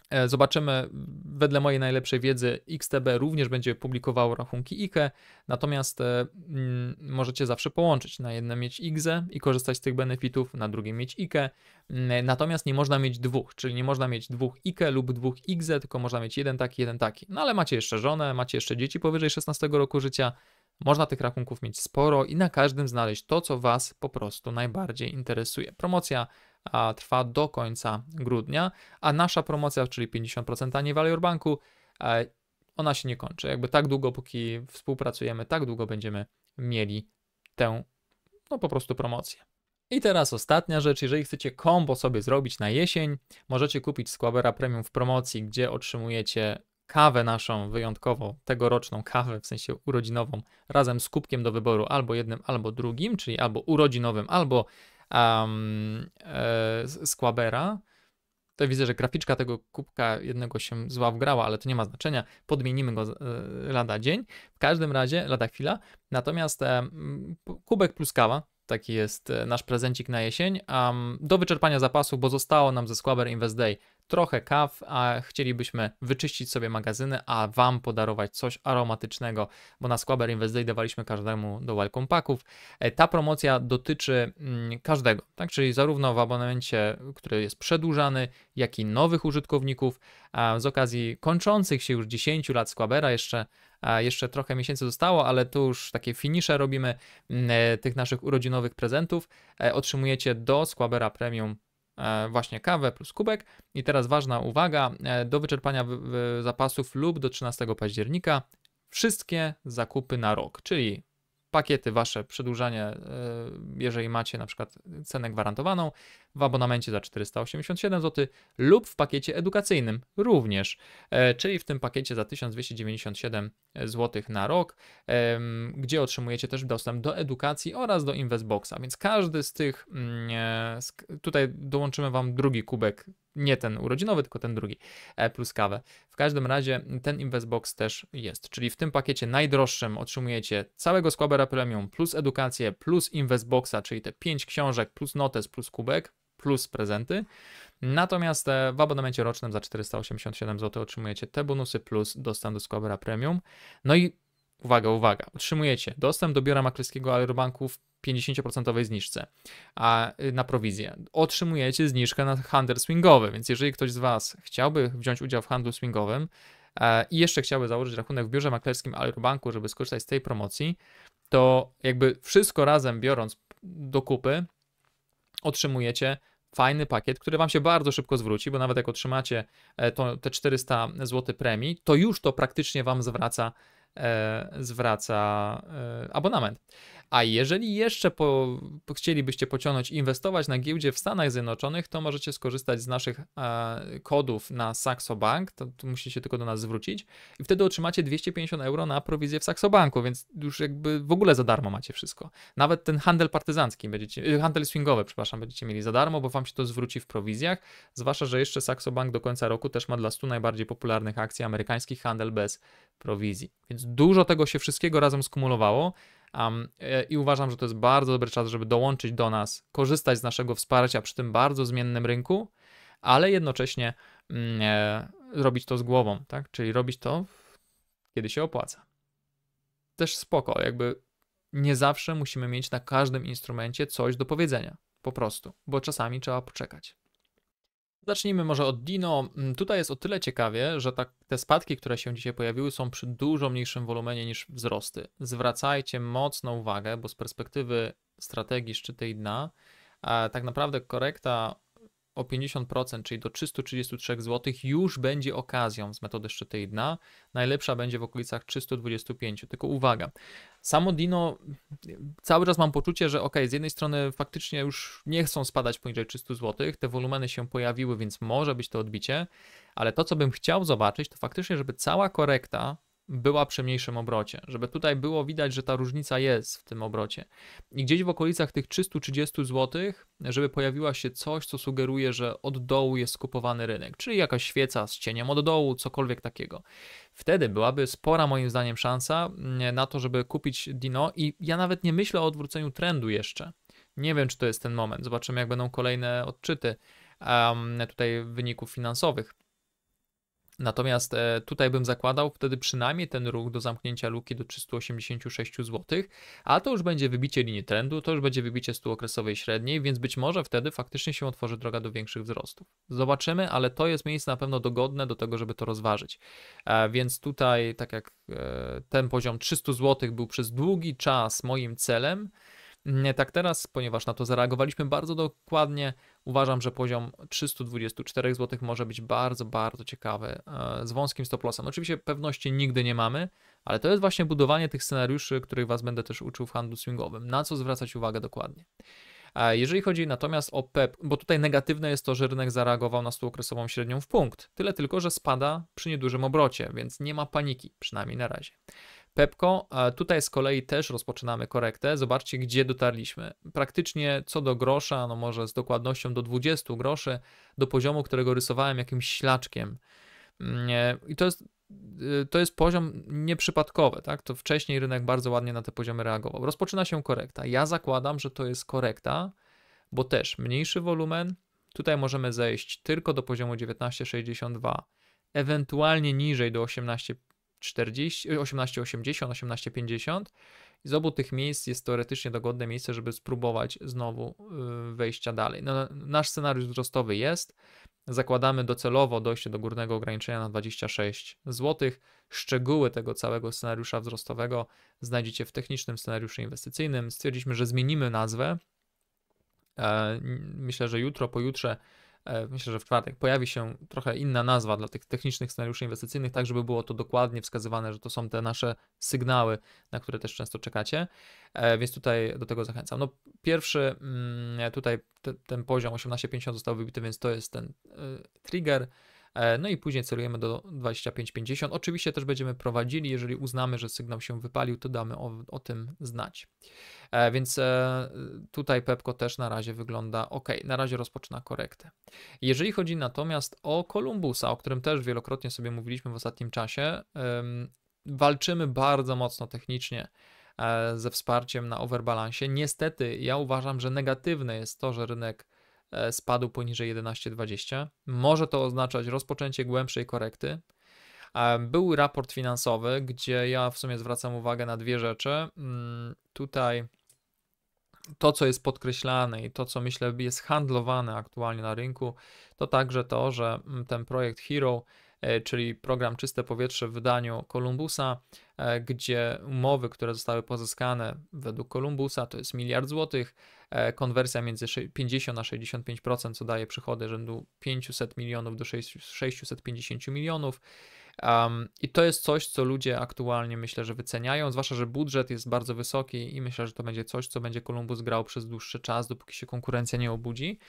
E, zobaczymy, wedle mojej najlepszej wiedzy, XTB również będzie publikowało rachunki IKE, natomiast e, mm, możecie zawsze połączyć. Na jednym mieć IGZE i korzystać z tych benefitów, na drugim mieć IKE. Mm, natomiast nie można mieć dwóch, czyli nie można mieć dwóch IKE lub dwóch IGZE, tylko można mieć jeden taki, jeden taki. No ale macie jeszcze żonę, macie jeszcze dzieci powyżej 16 roku życia. Można tych rachunków mieć sporo i na każdym znaleźć to, co Was po prostu najbardziej interesuje. Promocja a, trwa do końca grudnia, a nasza promocja, czyli 50% nie Value Banku, e, ona się nie kończy. Jakby tak długo, póki współpracujemy, tak długo będziemy mieli tę, no po prostu promocję. I teraz ostatnia rzecz, jeżeli chcecie kombo sobie zrobić na jesień, możecie kupić Squabera Premium w promocji, gdzie otrzymujecie kawę naszą wyjątkowo tegoroczną kawę, w sensie urodzinową, razem z kubkiem do wyboru albo jednym, albo drugim, czyli albo urodzinowym, albo um, e, Squabera, to widzę, że graficzka tego kubka jednego się zła wgrała, ale to nie ma znaczenia. Podmienimy go e, lada dzień. W każdym razie, lada chwila. Natomiast e, kubek plus kawa, taki jest e, nasz prezencik na jesień, um, do wyczerpania zapasu, bo zostało nam ze Squaber Invest Day trochę kaw, a chcielibyśmy wyczyścić sobie magazyny, a Wam podarować coś aromatycznego, bo na Squaber Invest Day dawaliśmy każdemu do welcome packów. E, ta promocja dotyczy mm, każdego, tak? czyli zarówno w abonamencie, który jest przedłużany, jak i nowych użytkowników. Z okazji kończących się już 10 lat Squabera jeszcze a jeszcze trochę miesięcy zostało, ale tu już takie finisze robimy mm, e, tych naszych urodzinowych prezentów. E, otrzymujecie do Squabera Premium E, właśnie kawę plus kubek. I teraz ważna uwaga, e, do wyczerpania zapasów lub do 13 października wszystkie zakupy na rok, czyli pakiety wasze, przedłużanie, e, jeżeli macie na przykład cenę gwarantowaną w abonamencie za 487 zł lub w pakiecie edukacyjnym również, e, czyli w tym pakiecie za 1297 e, zł na rok, gdzie otrzymujecie też dostęp do edukacji oraz do Investboxa, więc każdy z tych, mm, tutaj dołączymy wam drugi kubek nie ten urodzinowy, tylko ten drugi, e, plus kawę. W każdym razie ten Investbox też jest, czyli w tym pakiecie najdroższym otrzymujecie całego Squabera Premium, plus edukację, plus Investboxa, czyli te 5 książek, plus notes, plus kubek, plus prezenty. Natomiast e, w abonamencie rocznym za 487 zł otrzymujecie te bonusy plus dostęp do Squabera Premium. No i Uwaga, uwaga. Otrzymujecie dostęp do biura maklerskiego Aerobanku w 50% zniżce a, y, na prowizję. Otrzymujecie zniżkę na handel swingowy, więc jeżeli ktoś z Was chciałby wziąć udział w handlu swingowym e, i jeszcze chciałby założyć rachunek w biurze maklerskim Aerobanku, żeby skorzystać z tej promocji, to jakby wszystko razem biorąc do kupy, otrzymujecie fajny pakiet, który Wam się bardzo szybko zwróci, bo nawet jak otrzymacie e, to, te 400 zł premii, to już to praktycznie Wam zwraca E, zwraca e, abonament. A jeżeli jeszcze po, chcielibyście pociągnąć inwestować na giełdzie w Stanach Zjednoczonych, to możecie skorzystać z naszych e, kodów na Saxo Bank, to, to musicie tylko do nas zwrócić i wtedy otrzymacie 250 euro na prowizję w Saxo Banku, więc już jakby w ogóle za darmo macie wszystko. Nawet ten handel partyzancki będziecie, e, handel swingowy, przepraszam, będziecie mieli za darmo, bo wam się to zwróci w prowizjach, zwłaszcza, że jeszcze Saxo Bank do końca roku też ma dla 100 najbardziej popularnych akcji amerykańskich handel bez prowizji. Więc dużo tego się wszystkiego razem skumulowało. Um, I uważam, że to jest bardzo dobry czas, żeby dołączyć do nas, korzystać z naszego wsparcia przy tym bardzo zmiennym rynku, ale jednocześnie mm, e, robić to z głową, tak? Czyli robić to, kiedy się opłaca. Też spoko, jakby nie zawsze musimy mieć na każdym instrumencie coś do powiedzenia, po prostu, bo czasami trzeba poczekać. Zacznijmy może od Dino. Mm, tutaj jest o tyle ciekawie, że tak, te spadki, które się dzisiaj pojawiły, są przy dużo mniejszym wolumenie niż wzrosty. Zwracajcie mocną uwagę, bo z perspektywy strategii szczyty i dna, tak naprawdę korekta o 50%, czyli do 333 zł, już będzie okazją z metody szczyty dna. Najlepsza będzie w okolicach 325. Tylko uwaga, samo Dino, cały czas mam poczucie, że ok, z jednej strony faktycznie już nie chcą spadać poniżej 300 zł, te wolumeny się pojawiły, więc może być to odbicie, ale to, co bym chciał zobaczyć, to faktycznie, żeby cała korekta była przy mniejszym obrocie, żeby tutaj było widać, że ta różnica jest w tym obrocie. I gdzieś w okolicach tych 330 zł, żeby pojawiła się coś, co sugeruje, że od dołu jest skupowany rynek, czyli jakaś świeca z cieniem od dołu, cokolwiek takiego. Wtedy byłaby spora moim zdaniem szansa mm, na to, żeby kupić Dino i ja nawet nie myślę o odwróceniu trendu jeszcze. Nie wiem, czy to jest ten moment. Zobaczymy, jak będą kolejne odczyty um, tutaj wyników finansowych Natomiast e, tutaj bym zakładał wtedy przynajmniej ten ruch do zamknięcia luki do 386 zł, a to już będzie wybicie linii trendu, to już będzie wybicie stół okresowej średniej, więc być może wtedy faktycznie się otworzy droga do większych wzrostów. Zobaczymy, ale to jest miejsce na pewno dogodne do tego, żeby to rozważyć. E, więc tutaj, tak jak e, ten poziom 300 zł był przez długi czas moim celem, tak teraz, ponieważ na to zareagowaliśmy bardzo dokładnie, uważam, że poziom 324 zł może być bardzo, bardzo ciekawy e, z wąskim stop lossem. Oczywiście pewności nigdy nie mamy, ale to jest właśnie budowanie tych scenariuszy, których Was będę też uczył w handlu swingowym. Na co zwracać uwagę dokładnie. E, jeżeli chodzi natomiast o PEP, bo tutaj negatywne jest to, że rynek zareagował na stuokresową średnią w punkt. Tyle tylko, że spada przy niedużym obrocie, więc nie ma paniki, przynajmniej na razie. Pepko, tutaj z kolei też rozpoczynamy korektę. Zobaczcie, gdzie dotarliśmy. Praktycznie co do grosza, no może z dokładnością do 20 groszy, do poziomu, którego rysowałem jakimś ślaczkiem. Mm, e, I to jest, e, to jest poziom nieprzypadkowy, tak? To wcześniej rynek bardzo ładnie na te poziomy reagował. Rozpoczyna się korekta. Ja zakładam, że to jest korekta, bo też mniejszy wolumen. Tutaj możemy zejść tylko do poziomu 1962, ewentualnie niżej do 18 1880, 1850 i z obu tych miejsc jest teoretycznie dogodne miejsce, żeby spróbować znowu y, wejścia dalej. No, nasz scenariusz wzrostowy jest. Zakładamy docelowo dojście do górnego ograniczenia na 26 zł. Szczegóły tego całego scenariusza wzrostowego znajdziecie w technicznym scenariuszu inwestycyjnym. Stwierdziliśmy, że zmienimy nazwę. E, myślę, że jutro, pojutrze E, myślę, że w czwartek pojawi się trochę inna nazwa dla tych technicznych scenariuszy inwestycyjnych, tak żeby było to dokładnie wskazywane, że to są te nasze sygnały, na które też często czekacie, e, więc tutaj do tego zachęcam. No pierwszy mm, tutaj ten poziom 18,50 został wybity, więc to jest ten e, trigger, E, no i później celujemy do 25.50. Oczywiście też będziemy prowadzili, jeżeli uznamy, że sygnał się wypalił, to damy o, o tym znać. E, więc e, tutaj Pepko też na razie wygląda ok, na razie rozpoczyna korektę. Jeżeli chodzi natomiast o Kolumbusa, o którym też wielokrotnie sobie mówiliśmy w ostatnim czasie, walczymy bardzo mocno technicznie ze wsparciem na overbalansie. Niestety, ja uważam, że negatywne jest to, że rynek E, spadł poniżej 11,20. Może to oznaczać rozpoczęcie głębszej korekty. E, był raport finansowy, gdzie ja w sumie zwracam uwagę na dwie rzeczy. Mm, tutaj to, co jest podkreślane i to, co myślę jest handlowane aktualnie na rynku, to także to, że mm, ten projekt Hero E, czyli program Czyste Powietrze w wydaniu Kolumbusa, e, gdzie umowy, które zostały pozyskane według Kolumbusa, to jest miliard złotych, e, konwersja między 50 a 65%, co daje przychody rzędu 500 milionów do 650 milionów. Um, I to jest coś, co ludzie aktualnie myślę, że wyceniają, zwłaszcza, że budżet jest bardzo wysoki i myślę, że to będzie coś, co będzie Kolumbus grał przez dłuższy czas, dopóki się konkurencja nie obudzi.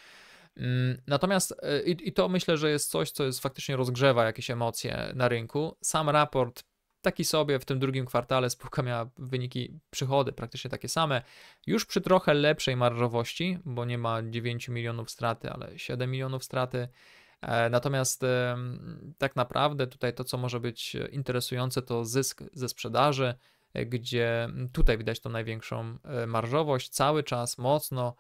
Mm, natomiast e, i, i to myślę, że jest coś, co jest, faktycznie rozgrzewa jakieś emocje na rynku. Sam raport taki sobie w tym drugim kwartale spółka miała wyniki, przychody praktycznie takie same, już przy trochę lepszej marżowości, bo nie ma 9 milionów straty, ale 7 milionów straty. E, natomiast tak naprawdę tutaj to, co może być interesujące, to zysk ze sprzedaży, e, gdzie tutaj widać tą największą marżowość cały czas mocno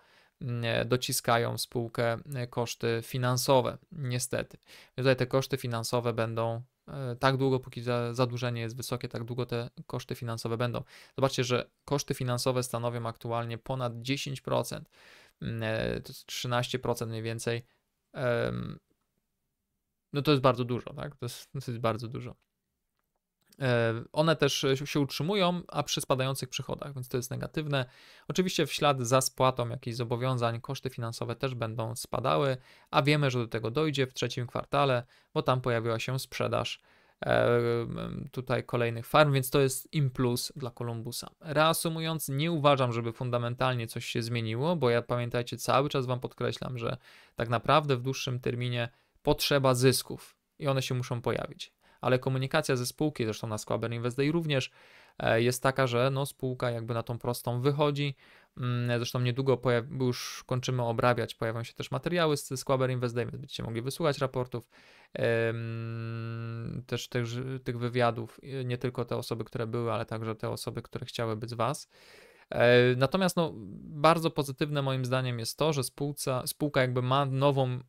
E, dociskają spółkę e, koszty finansowe, niestety. Tutaj te koszty finansowe będą e, tak długo, póki zadłużenie jest wysokie, tak długo te koszty finansowe będą. Zobaczcie, że koszty finansowe stanowią aktualnie ponad 10%, 13% mm, mniej więcej. No to jest bardzo dużo, tak? To jest, to jest bardzo dużo. E, one też się utrzymują, a przy spadających przychodach, więc to jest negatywne. Oczywiście w ślad za spłatą jakichś zobowiązań koszty finansowe też będą spadały, a wiemy, że do tego dojdzie w trzecim kwartale, bo tam pojawiła się sprzedaż e, tutaj kolejnych farm, więc to jest im plus dla Kolumbusa. Reasumując, nie uważam, żeby fundamentalnie coś się zmieniło, bo ja pamiętajcie, cały czas Wam podkreślam, że tak naprawdę w dłuższym terminie potrzeba zysków i one się muszą pojawić ale komunikacja ze spółki, zresztą na Squaber Invest Day również, e, jest taka, że no, spółka jakby na tą prostą wychodzi. Mm, zresztą niedługo już kończymy obrabiać, pojawią się też materiały z Squaber Invest Day, więc będziecie mogli wysłuchać raportów, też tych, tych wywiadów, nie tylko te osoby, które były, ale także te osoby, które chciały być z Was. E, natomiast no, bardzo pozytywne moim zdaniem jest to, że spółca, spółka jakby ma nową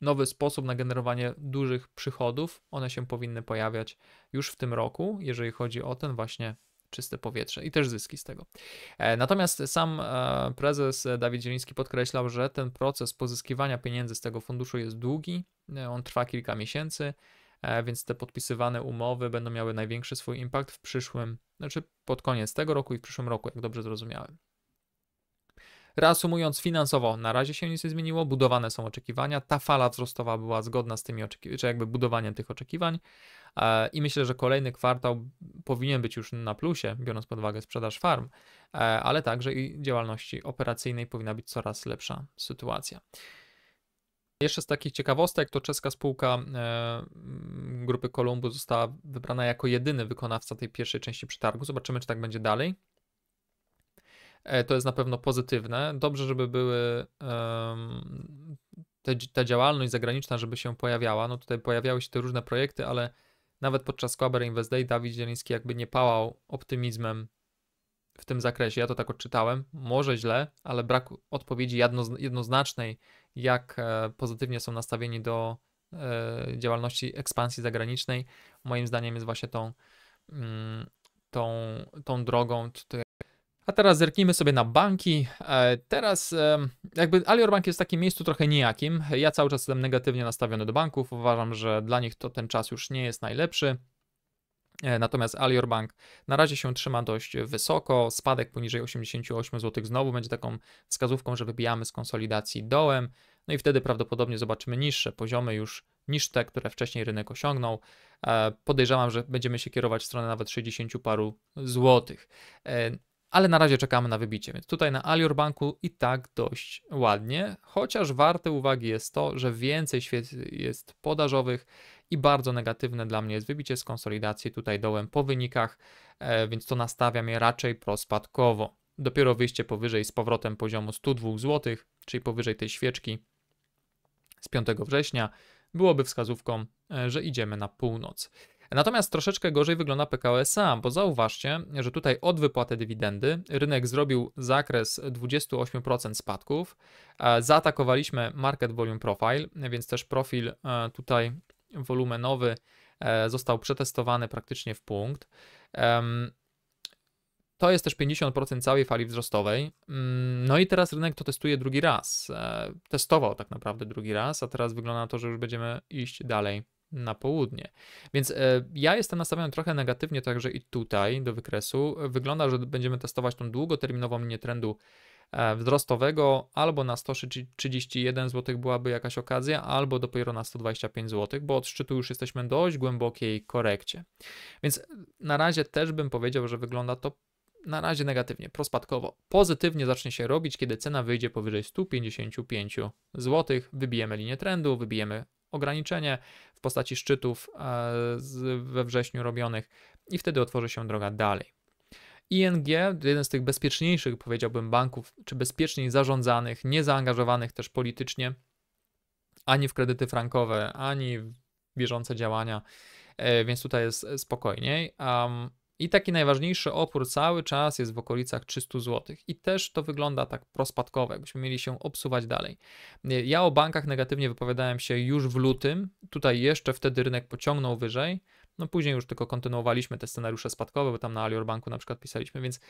nowy sposób na generowanie dużych przychodów. One się powinny pojawiać już w tym roku, jeżeli chodzi o ten właśnie czyste powietrze i też zyski z tego. E, natomiast sam e, prezes e, Dawid Zieliński podkreślał, że ten proces pozyskiwania pieniędzy z tego funduszu jest długi, on trwa kilka miesięcy, więc te podpisywane umowy będą miały największy swój impact w przyszłym, znaczy pod koniec tego roku i w przyszłym roku, jak dobrze zrozumiałem. Reasumując, finansowo na razie się nic nie zmieniło, budowane są oczekiwania, ta fala wzrostowa była zgodna z tymi oczekiwaniami, czy jakby budowaniem tych oczekiwań e, i myślę, że kolejny kwartał powinien być już na plusie, biorąc pod uwagę sprzedaż farm, e, ale także i działalności operacyjnej powinna być coraz lepsza sytuacja. Jeszcze z takich ciekawostek, to czeska spółka e, grupy Kolumbu została wybrana jako jedyny wykonawca tej pierwszej części przetargu. Zobaczymy, czy tak będzie dalej. E, to jest na pewno pozytywne. Dobrze, żeby były te, ta działalność zagraniczna, żeby się pojawiała. No tutaj pojawiały się te różne projekty, ale nawet podczas Quaber Invest Day Dawid Zieliński jakby nie pałał optymizmem w tym zakresie. Ja to tak odczytałem, może źle, ale brak odpowiedzi jednoznacznej, jak e, pozytywnie są nastawieni do e, działalności ekspansji zagranicznej, moim zdaniem jest właśnie tą, mm, tą, tą drogą, a teraz zerknijmy sobie na banki. E, teraz e, jakby Alior Bank jest w takim miejscu trochę niejakim. Ja cały czas jestem negatywnie nastawiony do banków. Uważam, że dla nich to ten czas już nie jest najlepszy. E, natomiast Alior Bank na razie się trzyma dość wysoko. Spadek poniżej 88 zł znowu będzie taką wskazówką, że wybijamy z konsolidacji dołem. No i wtedy prawdopodobnie zobaczymy niższe poziomy już niż te, które wcześniej rynek osiągnął. Podejrzewam, że będziemy się kierować w stronę nawet 60 paru złotych ale na razie czekamy na wybicie, więc tutaj na Alior Banku i tak dość ładnie, chociaż warte uwagi jest to, że więcej świec jest podażowych i bardzo negatywne dla mnie jest wybicie z konsolidacji tutaj dołem po wynikach, e, więc to nastawia mnie raczej prospadkowo. Dopiero wyjście powyżej z powrotem poziomu 102 zł, czyli powyżej tej świeczki z 5 września, byłoby wskazówką, e, że idziemy na północ. Natomiast troszeczkę gorzej wygląda PKO bo zauważcie, że tutaj od wypłaty dywidendy rynek zrobił zakres 28% spadków. E, zaatakowaliśmy market volume profile, więc też profil e, tutaj wolumenowy e, został przetestowany praktycznie w punkt. To jest też 50% całej fali wzrostowej. Mm, no i teraz rynek to testuje drugi raz. Testował tak naprawdę drugi raz, a teraz wygląda na to, że już będziemy iść dalej na południe. Więc e, ja jestem nastawiony trochę negatywnie także i tutaj do wykresu. Wygląda, że będziemy testować tą długoterminową linię trendu e, wzrostowego albo na 131 zł byłaby jakaś okazja, albo dopiero na 125 zł, bo od szczytu już jesteśmy dość głębokiej korekcie. Więc na razie też bym powiedział, że wygląda to na razie negatywnie, prospadkowo. Pozytywnie zacznie się robić, kiedy cena wyjdzie powyżej 155 zł, wybijemy linię trendu, wybijemy ograniczenie w postaci szczytów e, we wrześniu robionych i wtedy otworzy się droga dalej. ING, jeden z tych bezpieczniejszych, powiedziałbym, banków, czy bezpieczniej zarządzanych, niezaangażowanych też politycznie, ani w kredyty frankowe, ani w bieżące działania, e, więc tutaj jest spokojniej. I taki najważniejszy opór cały czas jest w okolicach 300 zł. I też to wygląda tak prospadkowe, jakbyśmy mieli się obsuwać dalej. Ja o bankach negatywnie wypowiadałem się już w lutym. Tutaj jeszcze wtedy rynek pociągnął wyżej. No później już tylko kontynuowaliśmy te scenariusze spadkowe, bo tam na Alior Banku na przykład pisaliśmy, więc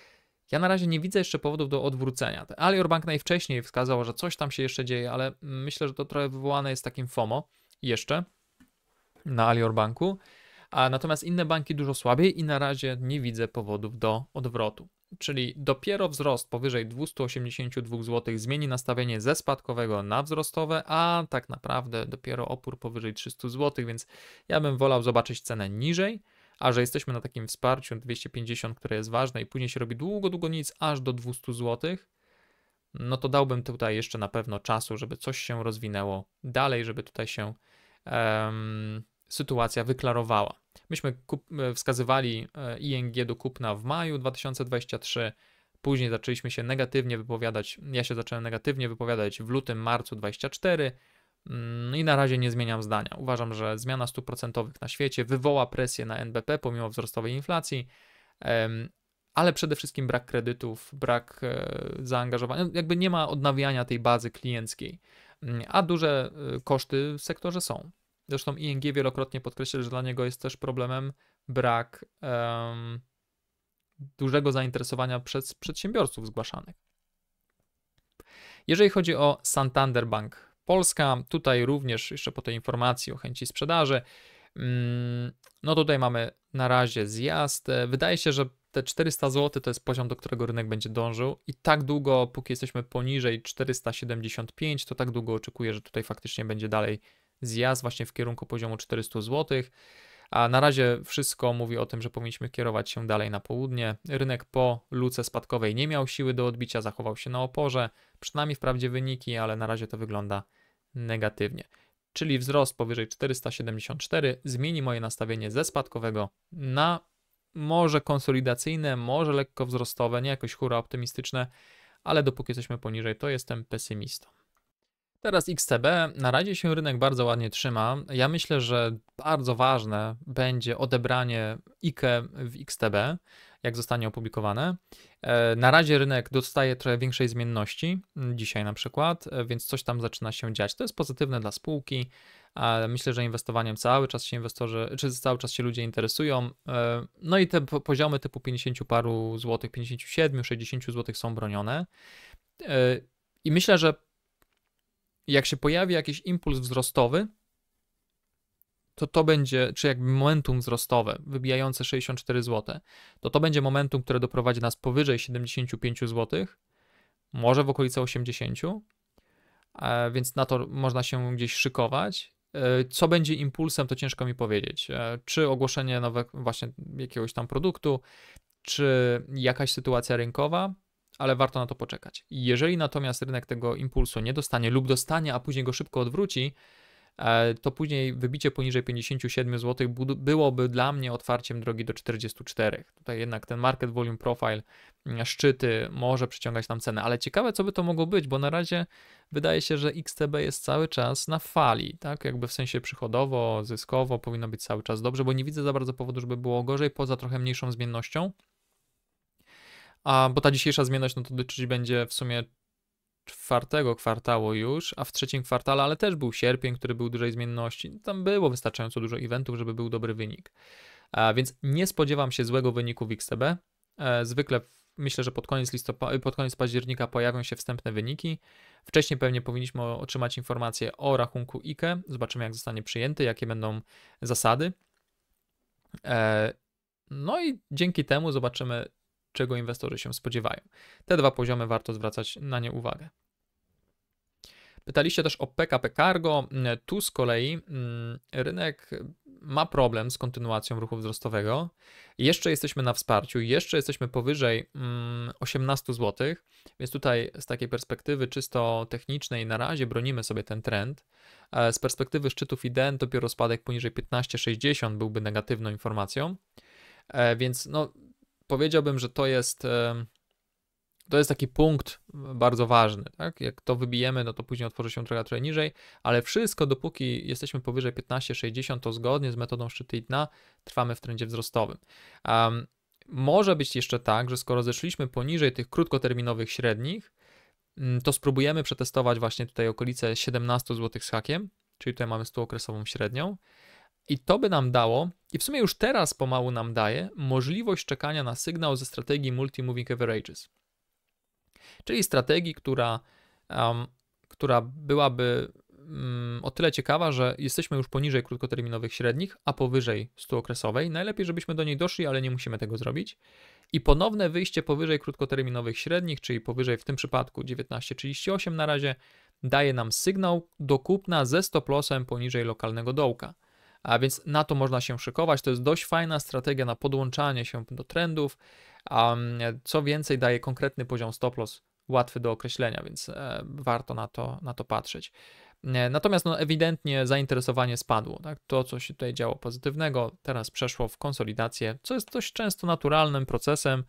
ja na razie nie widzę jeszcze powodów do odwrócenia. Alior Bank najwcześniej wskazał, że coś tam się jeszcze dzieje, ale myślę, że to trochę wywołane jest takim FOMO jeszcze na Alior Banku. A natomiast inne banki dużo słabiej i na razie nie widzę powodów do odwrotu. Czyli dopiero wzrost powyżej 282 zł zmieni nastawienie ze spadkowego na wzrostowe, a tak naprawdę dopiero opór powyżej 300 zł, więc ja bym wolał zobaczyć cenę niżej, a że jesteśmy na takim wsparciu 250, które jest ważne i później się robi długo, długo nic, aż do 200 zł, no to dałbym tutaj jeszcze na pewno czasu, żeby coś się rozwinęło dalej, żeby tutaj się um, sytuacja wyklarowała. Myśmy kup, e, wskazywali e, ING do kupna w maju 2023. Później zaczęliśmy się negatywnie wypowiadać. Ja się zacząłem negatywnie wypowiadać w lutym, marcu 24 mm, i na razie nie zmieniam zdania. Uważam, że zmiana stóp procentowych na świecie wywoła presję na NBP pomimo wzrostowej inflacji, ale przede wszystkim brak kredytów, brak e, zaangażowania, no, jakby nie ma odnawiania tej bazy klienckiej, mm, a duże koszty w sektorze są. Zresztą ING wielokrotnie podkreśla, że dla niego jest też problemem brak um, dużego zainteresowania przez przedsiębiorców zgłaszanych. Jeżeli chodzi o Santander Bank Polska, tutaj również jeszcze po tej informacji o chęci sprzedaży, mm, no tutaj mamy na razie zjazd. Wydaje się, że te 400 zł to jest poziom, do którego rynek będzie dążył i tak długo, póki jesteśmy poniżej 475, to tak długo oczekuję, że tutaj faktycznie będzie dalej zjazd właśnie w kierunku poziomu 400 zł. A na razie wszystko mówi o tym, że powinniśmy kierować się dalej na południe. Rynek po luce spadkowej nie miał siły do odbicia, zachował się na oporze. Przynajmniej wprawdzie wyniki, ale na razie to wygląda negatywnie. Czyli wzrost powyżej 474 zmieni moje nastawienie ze spadkowego na może konsolidacyjne, może lekko wzrostowe, nie jakoś hura optymistyczne, ale dopóki jesteśmy poniżej, to jestem pesymistą. Teraz XTB, na razie się rynek bardzo ładnie trzyma. Ja myślę, że bardzo ważne będzie odebranie IKE w XTB, jak zostanie opublikowane. E, na razie rynek dostaje trochę większej zmienności, dzisiaj na przykład, e, więc coś tam zaczyna się dziać. To jest pozytywne dla spółki, myślę, że inwestowaniem cały czas się inwestorzy, czy cały czas się ludzie interesują. E, no i te poziomy typu 50 paru złotych, 57, 60 złotych są bronione. I myślę, że jak się pojawi jakiś impuls wzrostowy, to to będzie, czy jakby momentum wzrostowe wybijające 64 zł, to to będzie momentum, które doprowadzi nas powyżej 75 zł, może w okolice 80, więc na to można się gdzieś szykować. E, co będzie impulsem, to ciężko mi powiedzieć. E, czy ogłoszenie nowego, właśnie jakiegoś tam produktu, czy jakaś sytuacja rynkowa, ale warto na to poczekać. Jeżeli natomiast rynek tego impulsu nie dostanie lub dostanie, a później go szybko odwróci, e, to później wybicie poniżej 57 zł byłoby dla mnie otwarciem drogi do 44. Tutaj jednak ten market volume profile, mm, szczyty może przyciągać tam cenę, ale ciekawe co by to mogło być, bo na razie wydaje się, że XTB jest cały czas na fali, tak? Jakby w sensie przychodowo, zyskowo powinno być cały czas dobrze, bo nie widzę za bardzo powodu, żeby było gorzej, poza trochę mniejszą zmiennością a, bo ta dzisiejsza zmienność no, to dotyczyć będzie w sumie czwartego kwartału już, a w trzecim kwartale, ale też był sierpień, który był dużej zmienności. Tam było wystarczająco dużo eventów, żeby był dobry wynik. A, więc nie spodziewam się złego wyniku w XTB. E, zwykle myślę, że pod koniec, e, pod koniec października pojawią się wstępne wyniki. Wcześniej pewnie powinniśmy otrzymać informacje o rachunku IKE. Zobaczymy, jak zostanie przyjęty, jakie będą zasady. E, no i dzięki temu zobaczymy, czego inwestorzy się spodziewają. Te dwa poziomy warto zwracać na nie uwagę. Pytaliście też o PKP Cargo. Tu z kolei mm, rynek ma problem z kontynuacją ruchu wzrostowego. Jeszcze jesteśmy na wsparciu, jeszcze jesteśmy powyżej 18 mm, zł, więc tutaj z takiej perspektywy czysto technicznej na razie bronimy sobie ten trend. E, z perspektywy szczytów IDEN dopiero spadek poniżej 15,60 byłby negatywną informacją. E, więc no, powiedziałbym, że to jest to jest taki punkt bardzo ważny, tak? Jak to wybijemy, no to później otworzy się droga trochę niżej, ale wszystko, dopóki jesteśmy powyżej 15,60, to zgodnie z metodą szczyty i dna trwamy w trendzie wzrostowym. Um, może być jeszcze tak, że skoro zeszliśmy poniżej tych krótkoterminowych średnich, mm, to spróbujemy przetestować właśnie tutaj okolice 17 zł z hakiem, czyli tutaj mamy 100 okresową średnią i to by nam dało i w sumie już teraz pomału nam daje możliwość czekania na sygnał ze strategii Multi-Moving Averages. Czyli strategii, która, um, która byłaby um, o tyle ciekawa, że jesteśmy już poniżej krótkoterminowych średnich, a powyżej 100-okresowej. Najlepiej, żebyśmy do niej doszli, ale nie musimy tego zrobić. I ponowne wyjście powyżej krótkoterminowych średnich, czyli powyżej w tym przypadku 19,38 na razie, daje nam sygnał do kupna ze stop-lossem poniżej lokalnego dołka a więc na to można się szykować. To jest dość fajna strategia na podłączanie się do trendów. co więcej, daje konkretny poziom stop loss, łatwy do określenia, więc e, warto na to, na to patrzeć. E, natomiast no, ewidentnie zainteresowanie spadło. Tak? To, co się tutaj działo pozytywnego, teraz przeszło w konsolidację, co jest dość często naturalnym procesem.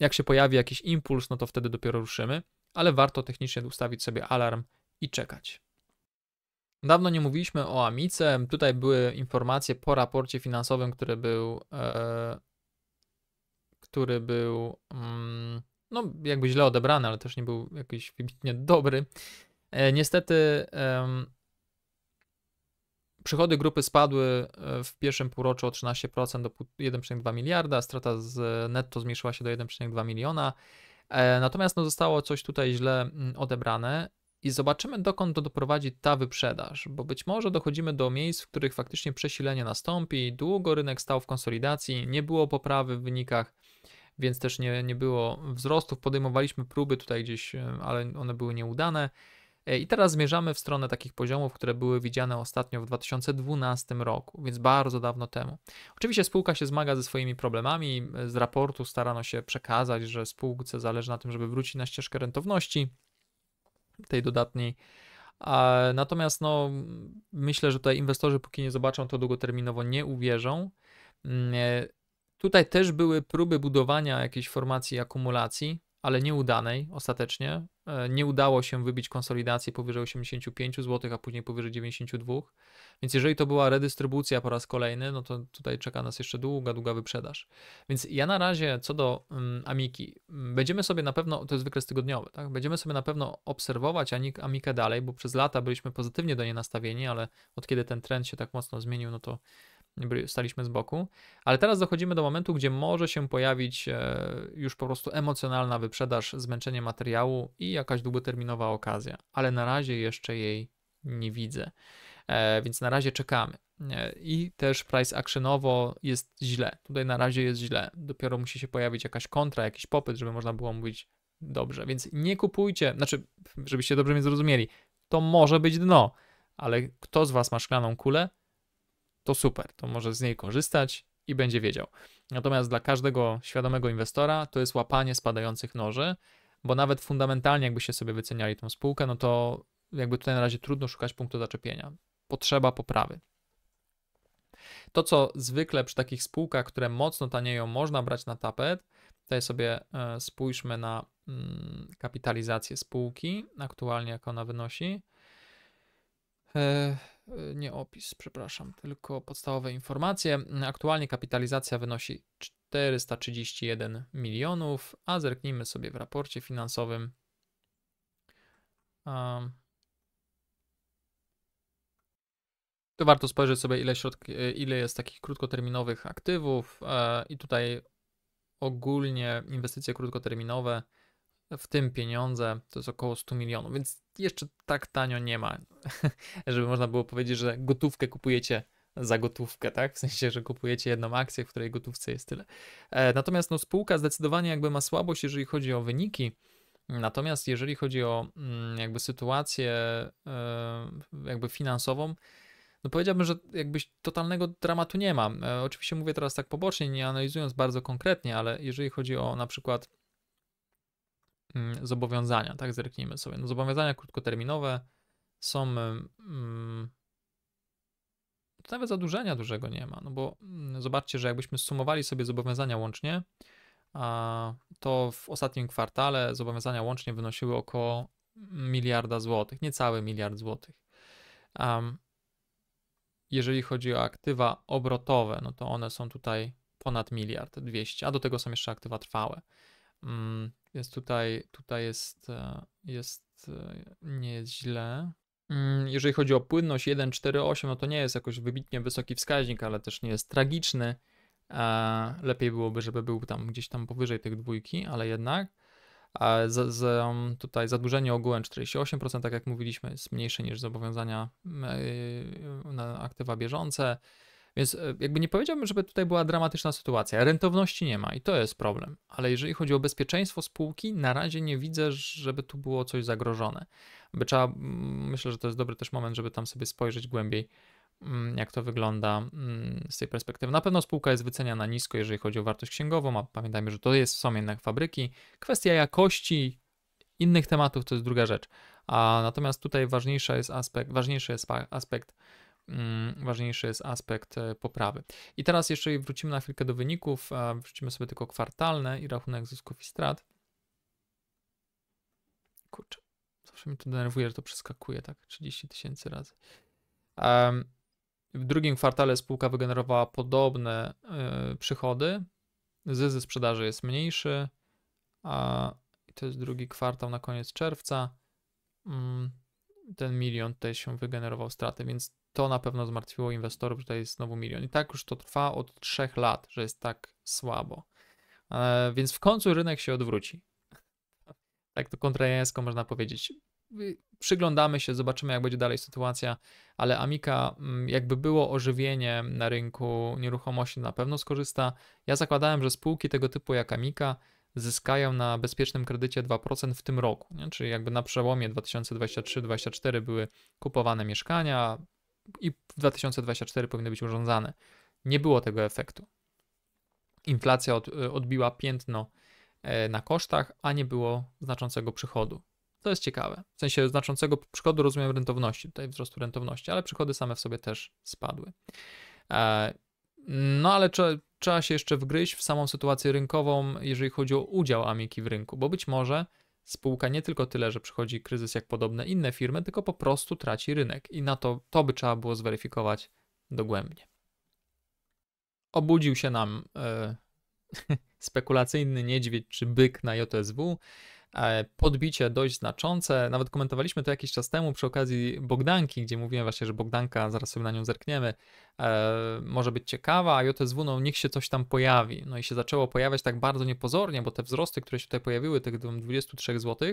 Jak się pojawi jakiś impuls, no to wtedy dopiero ruszymy, ale warto technicznie ustawić sobie alarm i czekać. Dawno nie mówiliśmy o Amice. Tutaj były informacje po raporcie finansowym, który był, e, który był, mm, no jakby źle odebrany, ale też nie był jakiś wybitnie dobry. E, niestety przychody grupy spadły e, w pierwszym półroczu o 13% do 1,2 miliarda, strata z netto zmniejszyła się do 1,2 miliona. Natomiast no, zostało coś tutaj źle mm, odebrane i zobaczymy, dokąd to doprowadzi ta wyprzedaż, bo być może dochodzimy do miejsc, w których faktycznie przesilenie nastąpi, długo rynek stał w konsolidacji, nie było poprawy w wynikach, więc też nie, nie było wzrostów. Podejmowaliśmy próby tutaj gdzieś, e, ale one były nieudane. E, I teraz zmierzamy w stronę takich poziomów, które były widziane ostatnio w 2012 roku, więc bardzo dawno temu. Oczywiście spółka się zmaga ze swoimi problemami. Z raportu starano się przekazać, że spółce zależy na tym, żeby wrócić na ścieżkę rentowności tej dodatniej. A, natomiast no, myślę, że tutaj inwestorzy, póki nie zobaczą to długoterminowo, nie uwierzą. Mm, e, tutaj też były próby budowania jakiejś formacji akumulacji, ale nieudanej ostatecznie. E, nie udało się wybić konsolidacji powyżej 85 zł, a później powyżej 92. Więc jeżeli to była redystrybucja po raz kolejny, no to tutaj czeka nas jeszcze długa, długa wyprzedaż. Więc ja na razie co do um, Amiki, mm, będziemy sobie na pewno, to jest wykres tygodniowy, tak? będziemy sobie na pewno obserwować Amikę dalej, bo przez lata byliśmy pozytywnie do niej nastawieni, ale od kiedy ten trend się tak mocno zmienił, no to staliśmy z boku, ale teraz dochodzimy do momentu, gdzie może się pojawić e, już po prostu emocjonalna wyprzedaż, zmęczenie materiału i jakaś długoterminowa okazja, ale na razie jeszcze jej nie widzę. E, więc na razie czekamy. E, I też price actionowo jest źle. Tutaj na razie jest źle. Dopiero musi się pojawić jakaś kontra, jakiś popyt, żeby można było mówić dobrze. Więc nie kupujcie, znaczy, żebyście dobrze mnie zrozumieli, to może być dno, ale kto z Was ma szklaną kulę, to super, to może z niej korzystać i będzie wiedział. Natomiast dla każdego świadomego inwestora to jest łapanie spadających noży, bo nawet fundamentalnie, jakby się sobie wyceniali tą spółkę, no to jakby tutaj na razie trudno szukać punktu zaczepienia. Potrzeba poprawy. To, co zwykle przy takich spółkach, które mocno tanieją, można brać na tapet, tutaj sobie e, spójrzmy na mm, kapitalizację spółki, aktualnie jak ona wynosi. E, Y, nie opis, przepraszam, tylko podstawowe informacje. Aktualnie kapitalizacja wynosi 431 milionów, a zerknijmy sobie w raporcie finansowym. to warto spojrzeć sobie, ile, y, ile jest takich krótkoterminowych aktywów, e, i tutaj ogólnie inwestycje krótkoterminowe w tym pieniądze to jest około 100 milionów, więc jeszcze tak tanio nie ma, żeby można było powiedzieć, że gotówkę kupujecie za gotówkę, tak? W sensie, że kupujecie jedną akcję, w której gotówce jest tyle. E, natomiast no, spółka zdecydowanie jakby ma słabość, jeżeli chodzi o wyniki. Natomiast jeżeli chodzi o mm, jakby sytuację e, jakby finansową, no powiedziałbym, że jakbyś totalnego dramatu nie ma. E, oczywiście mówię teraz tak pobocznie, nie analizując bardzo konkretnie, ale jeżeli chodzi o na przykład Mm, zobowiązania, tak? Zerknijmy sobie. No, zobowiązania krótkoterminowe są. Mm, mm, nawet zadłużenia dużego nie ma, no bo mm, zobaczcie, że jakbyśmy sumowali sobie zobowiązania łącznie, a, to w ostatnim kwartale zobowiązania łącznie wynosiły około miliarda złotych, niecały miliard złotych. Um, jeżeli chodzi o aktywa obrotowe, no to one są tutaj ponad miliard dwieście, a do tego są jeszcze aktywa trwałe. Mm, więc tutaj, tutaj jest, e, jest, e, nie jest źle. Mm, jeżeli chodzi o płynność 1,48, no to nie jest jakoś wybitnie wysoki wskaźnik, ale też nie jest tragiczny. E, lepiej byłoby, żeby był tam gdzieś tam powyżej tych dwójki, ale jednak. A z, z, mm, tutaj zadłużenie ogółem 48%, tak jak mówiliśmy, jest mniejsze niż zobowiązania mm, na aktywa bieżące. Więc e, jakby nie powiedziałbym, żeby tutaj była dramatyczna sytuacja. Rentowności nie ma i to jest problem. Ale jeżeli chodzi o bezpieczeństwo spółki, na razie nie widzę, żeby tu było coś zagrożone. By trzeba, myślę, że to jest dobry też moment, żeby tam sobie spojrzeć głębiej, mm, jak to wygląda mm, z tej perspektywy. Na pewno spółka jest wyceniana nisko, jeżeli chodzi o wartość księgową, a pamiętajmy, że to jest, są jednak fabryki. Kwestia jakości innych tematów to jest druga rzecz. A natomiast tutaj jest aspekt, ważniejszy jest aspekt Mm, ważniejszy jest aspekt e, poprawy. I teraz jeszcze wrócimy na chwilkę do wyników, wrócimy sobie tylko kwartalne i rachunek zysków i strat. Kurczę, zawsze mi to denerwuje, że to przeskakuje, tak, 30 tysięcy razy. W drugim kwartale spółka wygenerowała podobne e, przychody, zysk sprzedaży jest mniejszy, a to jest drugi kwartał na koniec czerwca. Mm, ten milion tutaj się wygenerował straty, więc to na pewno zmartwiło inwestorów, że to jest znowu milion. I tak już to trwa od trzech lat, że jest tak słabo. E, więc w końcu rynek się odwróci. Tak to kontrajańsko można powiedzieć. Przyglądamy się, zobaczymy, jak będzie dalej sytuacja, ale Amika, mm, jakby było ożywienie na rynku nieruchomości, na pewno skorzysta. Ja zakładałem, że spółki tego typu jak Amika zyskają na bezpiecznym kredycie 2% w tym roku. Nie? Czyli jakby na przełomie 2023-2024 były kupowane mieszkania, i w 2024 powinny być urządzane. Nie było tego efektu. Inflacja od, e, odbiła piętno e, na kosztach, a nie było znaczącego przychodu. To jest ciekawe. W sensie znaczącego przychodu rozumiem rentowności, tutaj wzrostu rentowności, ale przychody same w sobie też spadły. E, no ale trzeba, trzeba się jeszcze wgryźć w samą sytuację rynkową, jeżeli chodzi o udział Amiki w rynku, bo być może Spółka nie tylko tyle, że przychodzi kryzys jak podobne inne firmy, tylko po prostu traci rynek i na to to by trzeba było zweryfikować dogłębnie. Obudził się nam yy, spekulacyjny niedźwiedź czy byk na JSW E, podbicie dość znaczące. Nawet komentowaliśmy to jakiś czas temu przy okazji Bogdanki, gdzie mówiłem właśnie, że Bogdanka, zaraz sobie na nią zerkniemy, e, może być ciekawa, a JSW, no niech się coś tam pojawi. No i się zaczęło pojawiać tak bardzo niepozornie, bo te wzrosty, które się tutaj pojawiły, tych 23 zł,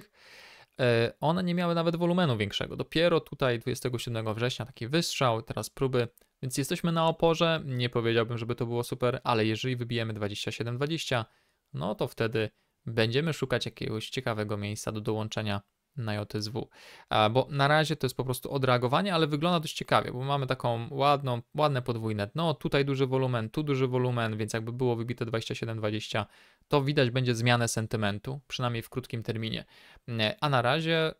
e, one nie miały nawet wolumenu większego. Dopiero tutaj 27 września taki wystrzał, teraz próby, więc jesteśmy na oporze. Nie powiedziałbym, żeby to było super, ale jeżeli wybijemy 27 20 no to wtedy będziemy szukać jakiegoś ciekawego miejsca do dołączenia na JSW. Bo na razie to jest po prostu odreagowanie, ale wygląda dość ciekawie, bo mamy taką ładną, ładne podwójne dno, tutaj duży wolumen, tu duży wolumen, więc jakby było wybite 27-20, to widać będzie zmianę sentymentu, przynajmniej w krótkim terminie. E, a na razie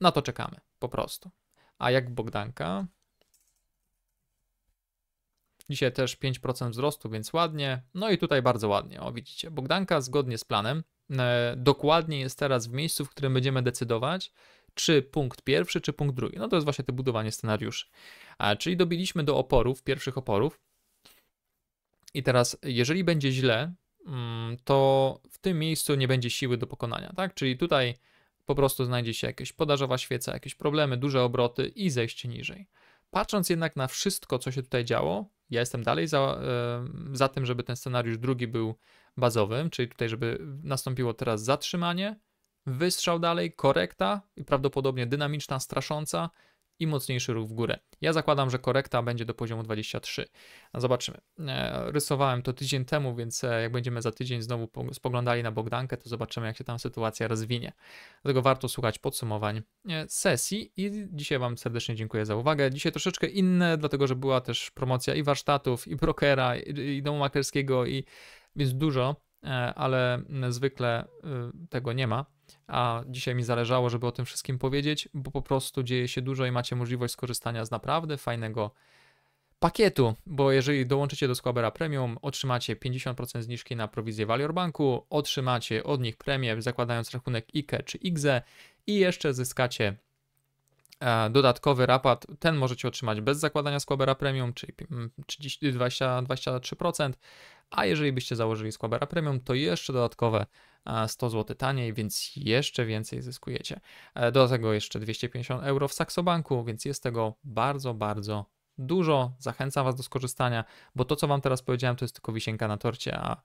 na to czekamy, po prostu. A jak Bogdanka, Dzisiaj też 5% wzrostu, więc ładnie. No i tutaj bardzo ładnie. O, widzicie, Bogdanka zgodnie z planem e, dokładnie jest teraz w miejscu, w którym będziemy decydować, czy punkt pierwszy, czy punkt drugi. No to jest właśnie to budowanie scenariuszy. A, czyli dobiliśmy do oporów, pierwszych oporów. I teraz, jeżeli będzie źle, mm, to w tym miejscu nie będzie siły do pokonania, tak? Czyli tutaj po prostu znajdzie się jakieś podażowa świeca, jakieś problemy, duże obroty i zejście niżej. Patrząc jednak na wszystko, co się tutaj działo, ja jestem dalej za, za tym, żeby ten scenariusz drugi był bazowym, czyli tutaj, żeby nastąpiło teraz zatrzymanie, wystrzał dalej, korekta i prawdopodobnie dynamiczna, strasząca, i mocniejszy ruch w górę. Ja zakładam, że korekta będzie do poziomu 23. Zobaczymy. E, rysowałem to tydzień temu, więc e, jak będziemy za tydzień znowu spoglądali na Bogdankę, to zobaczymy, jak się tam sytuacja rozwinie. Dlatego warto słuchać podsumowań e, sesji i dzisiaj Wam serdecznie dziękuję za uwagę. Dzisiaj troszeczkę inne, dlatego że była też promocja i warsztatów, i brokera, i domu maklerskiego, i więc dużo, ale zwykle y, tego nie ma a dzisiaj mi zależało, żeby o tym wszystkim powiedzieć, bo po prostu dzieje się dużo i macie możliwość skorzystania z naprawdę fajnego pakietu, bo jeżeli dołączycie do Squabera Premium, otrzymacie 50% zniżki na prowizję Valior Banku, otrzymacie od nich premię zakładając rachunek IKE czy IGZE i jeszcze zyskacie e, dodatkowy rabat. Ten możecie otrzymać bez zakładania Squabera Premium, czyli 20, mm, 23%, a jeżeli byście założyli Squabera Premium, to jeszcze dodatkowe 100 e, zł taniej, więc jeszcze więcej zyskujecie. E, do tego jeszcze 250 euro w Saxobanku, więc jest tego bardzo, bardzo dużo. Zachęcam Was do skorzystania, bo to, co Wam teraz powiedziałem, to jest tylko wisienka na torcie, a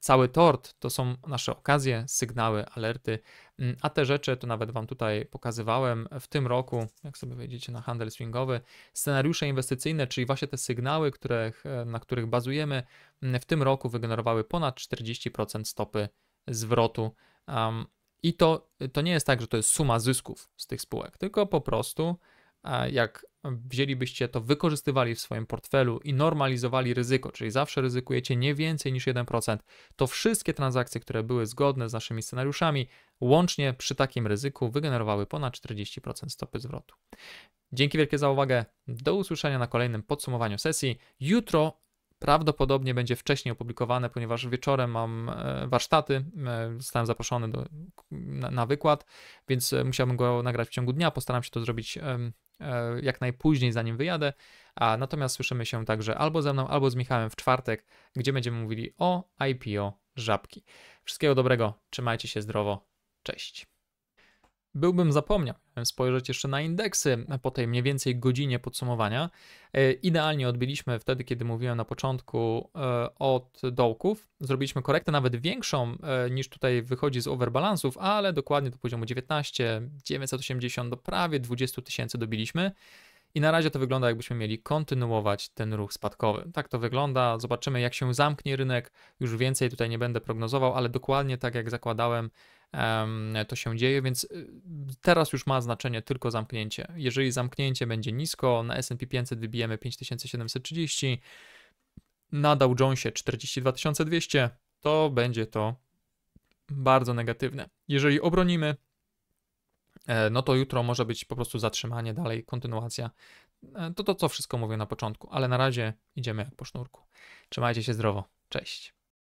Cały tort to są nasze okazje, sygnały, alerty, mm, a te rzeczy to nawet Wam tutaj pokazywałem w tym roku, jak sobie wejdziecie na handel swingowy, scenariusze inwestycyjne, czyli właśnie te sygnały, których, e, na których bazujemy, mm, w tym roku wygenerowały ponad 40% stopy zwrotu. Um, I to, to nie jest tak, że to jest suma zysków z tych spółek, tylko po prostu jak wzięlibyście to, wykorzystywali w swoim portfelu i normalizowali ryzyko, czyli zawsze ryzykujecie nie więcej niż 1%, to wszystkie transakcje, które były zgodne z naszymi scenariuszami, łącznie przy takim ryzyku wygenerowały ponad 40% stopy zwrotu. Dzięki wielkie za uwagę. Do usłyszenia na kolejnym podsumowaniu sesji. Jutro prawdopodobnie będzie wcześniej opublikowane, ponieważ wieczorem mam e, warsztaty. E, zostałem zaproszony do, na, na wykład, więc e, musiałbym go nagrać w ciągu dnia. Postaram się to zrobić E, jak najpóźniej, zanim wyjadę. A natomiast słyszymy się także albo ze mną, albo z Michałem w czwartek, gdzie będziemy mówili o IPO żabki. Wszystkiego dobrego, trzymajcie się zdrowo, cześć byłbym zapomniał. spojrzeć jeszcze na indeksy po tej mniej więcej godzinie podsumowania. E, idealnie odbiliśmy wtedy, kiedy mówiłem na początku, e, od dołków. Zrobiliśmy korektę nawet większą e, niż tutaj wychodzi z overbalansów, ale dokładnie do poziomu 19, 980 do prawie 20 tysięcy dobiliśmy. I na razie to wygląda, jakbyśmy mieli kontynuować ten ruch spadkowy. Tak to wygląda. Zobaczymy, jak się zamknie rynek. Już więcej tutaj nie będę prognozował, ale dokładnie tak jak zakładałem, to się dzieje, więc y, teraz już ma znaczenie tylko zamknięcie. Jeżeli zamknięcie będzie nisko, na S&P 500 wybijemy 5730, na Dow Jonesie 42200, to będzie to bardzo negatywne. Jeżeli obronimy, e, no to jutro może być po prostu zatrzymanie, dalej kontynuacja. E, to to, co wszystko mówię na początku, ale na razie idziemy jak po sznurku. Trzymajcie się zdrowo. Cześć.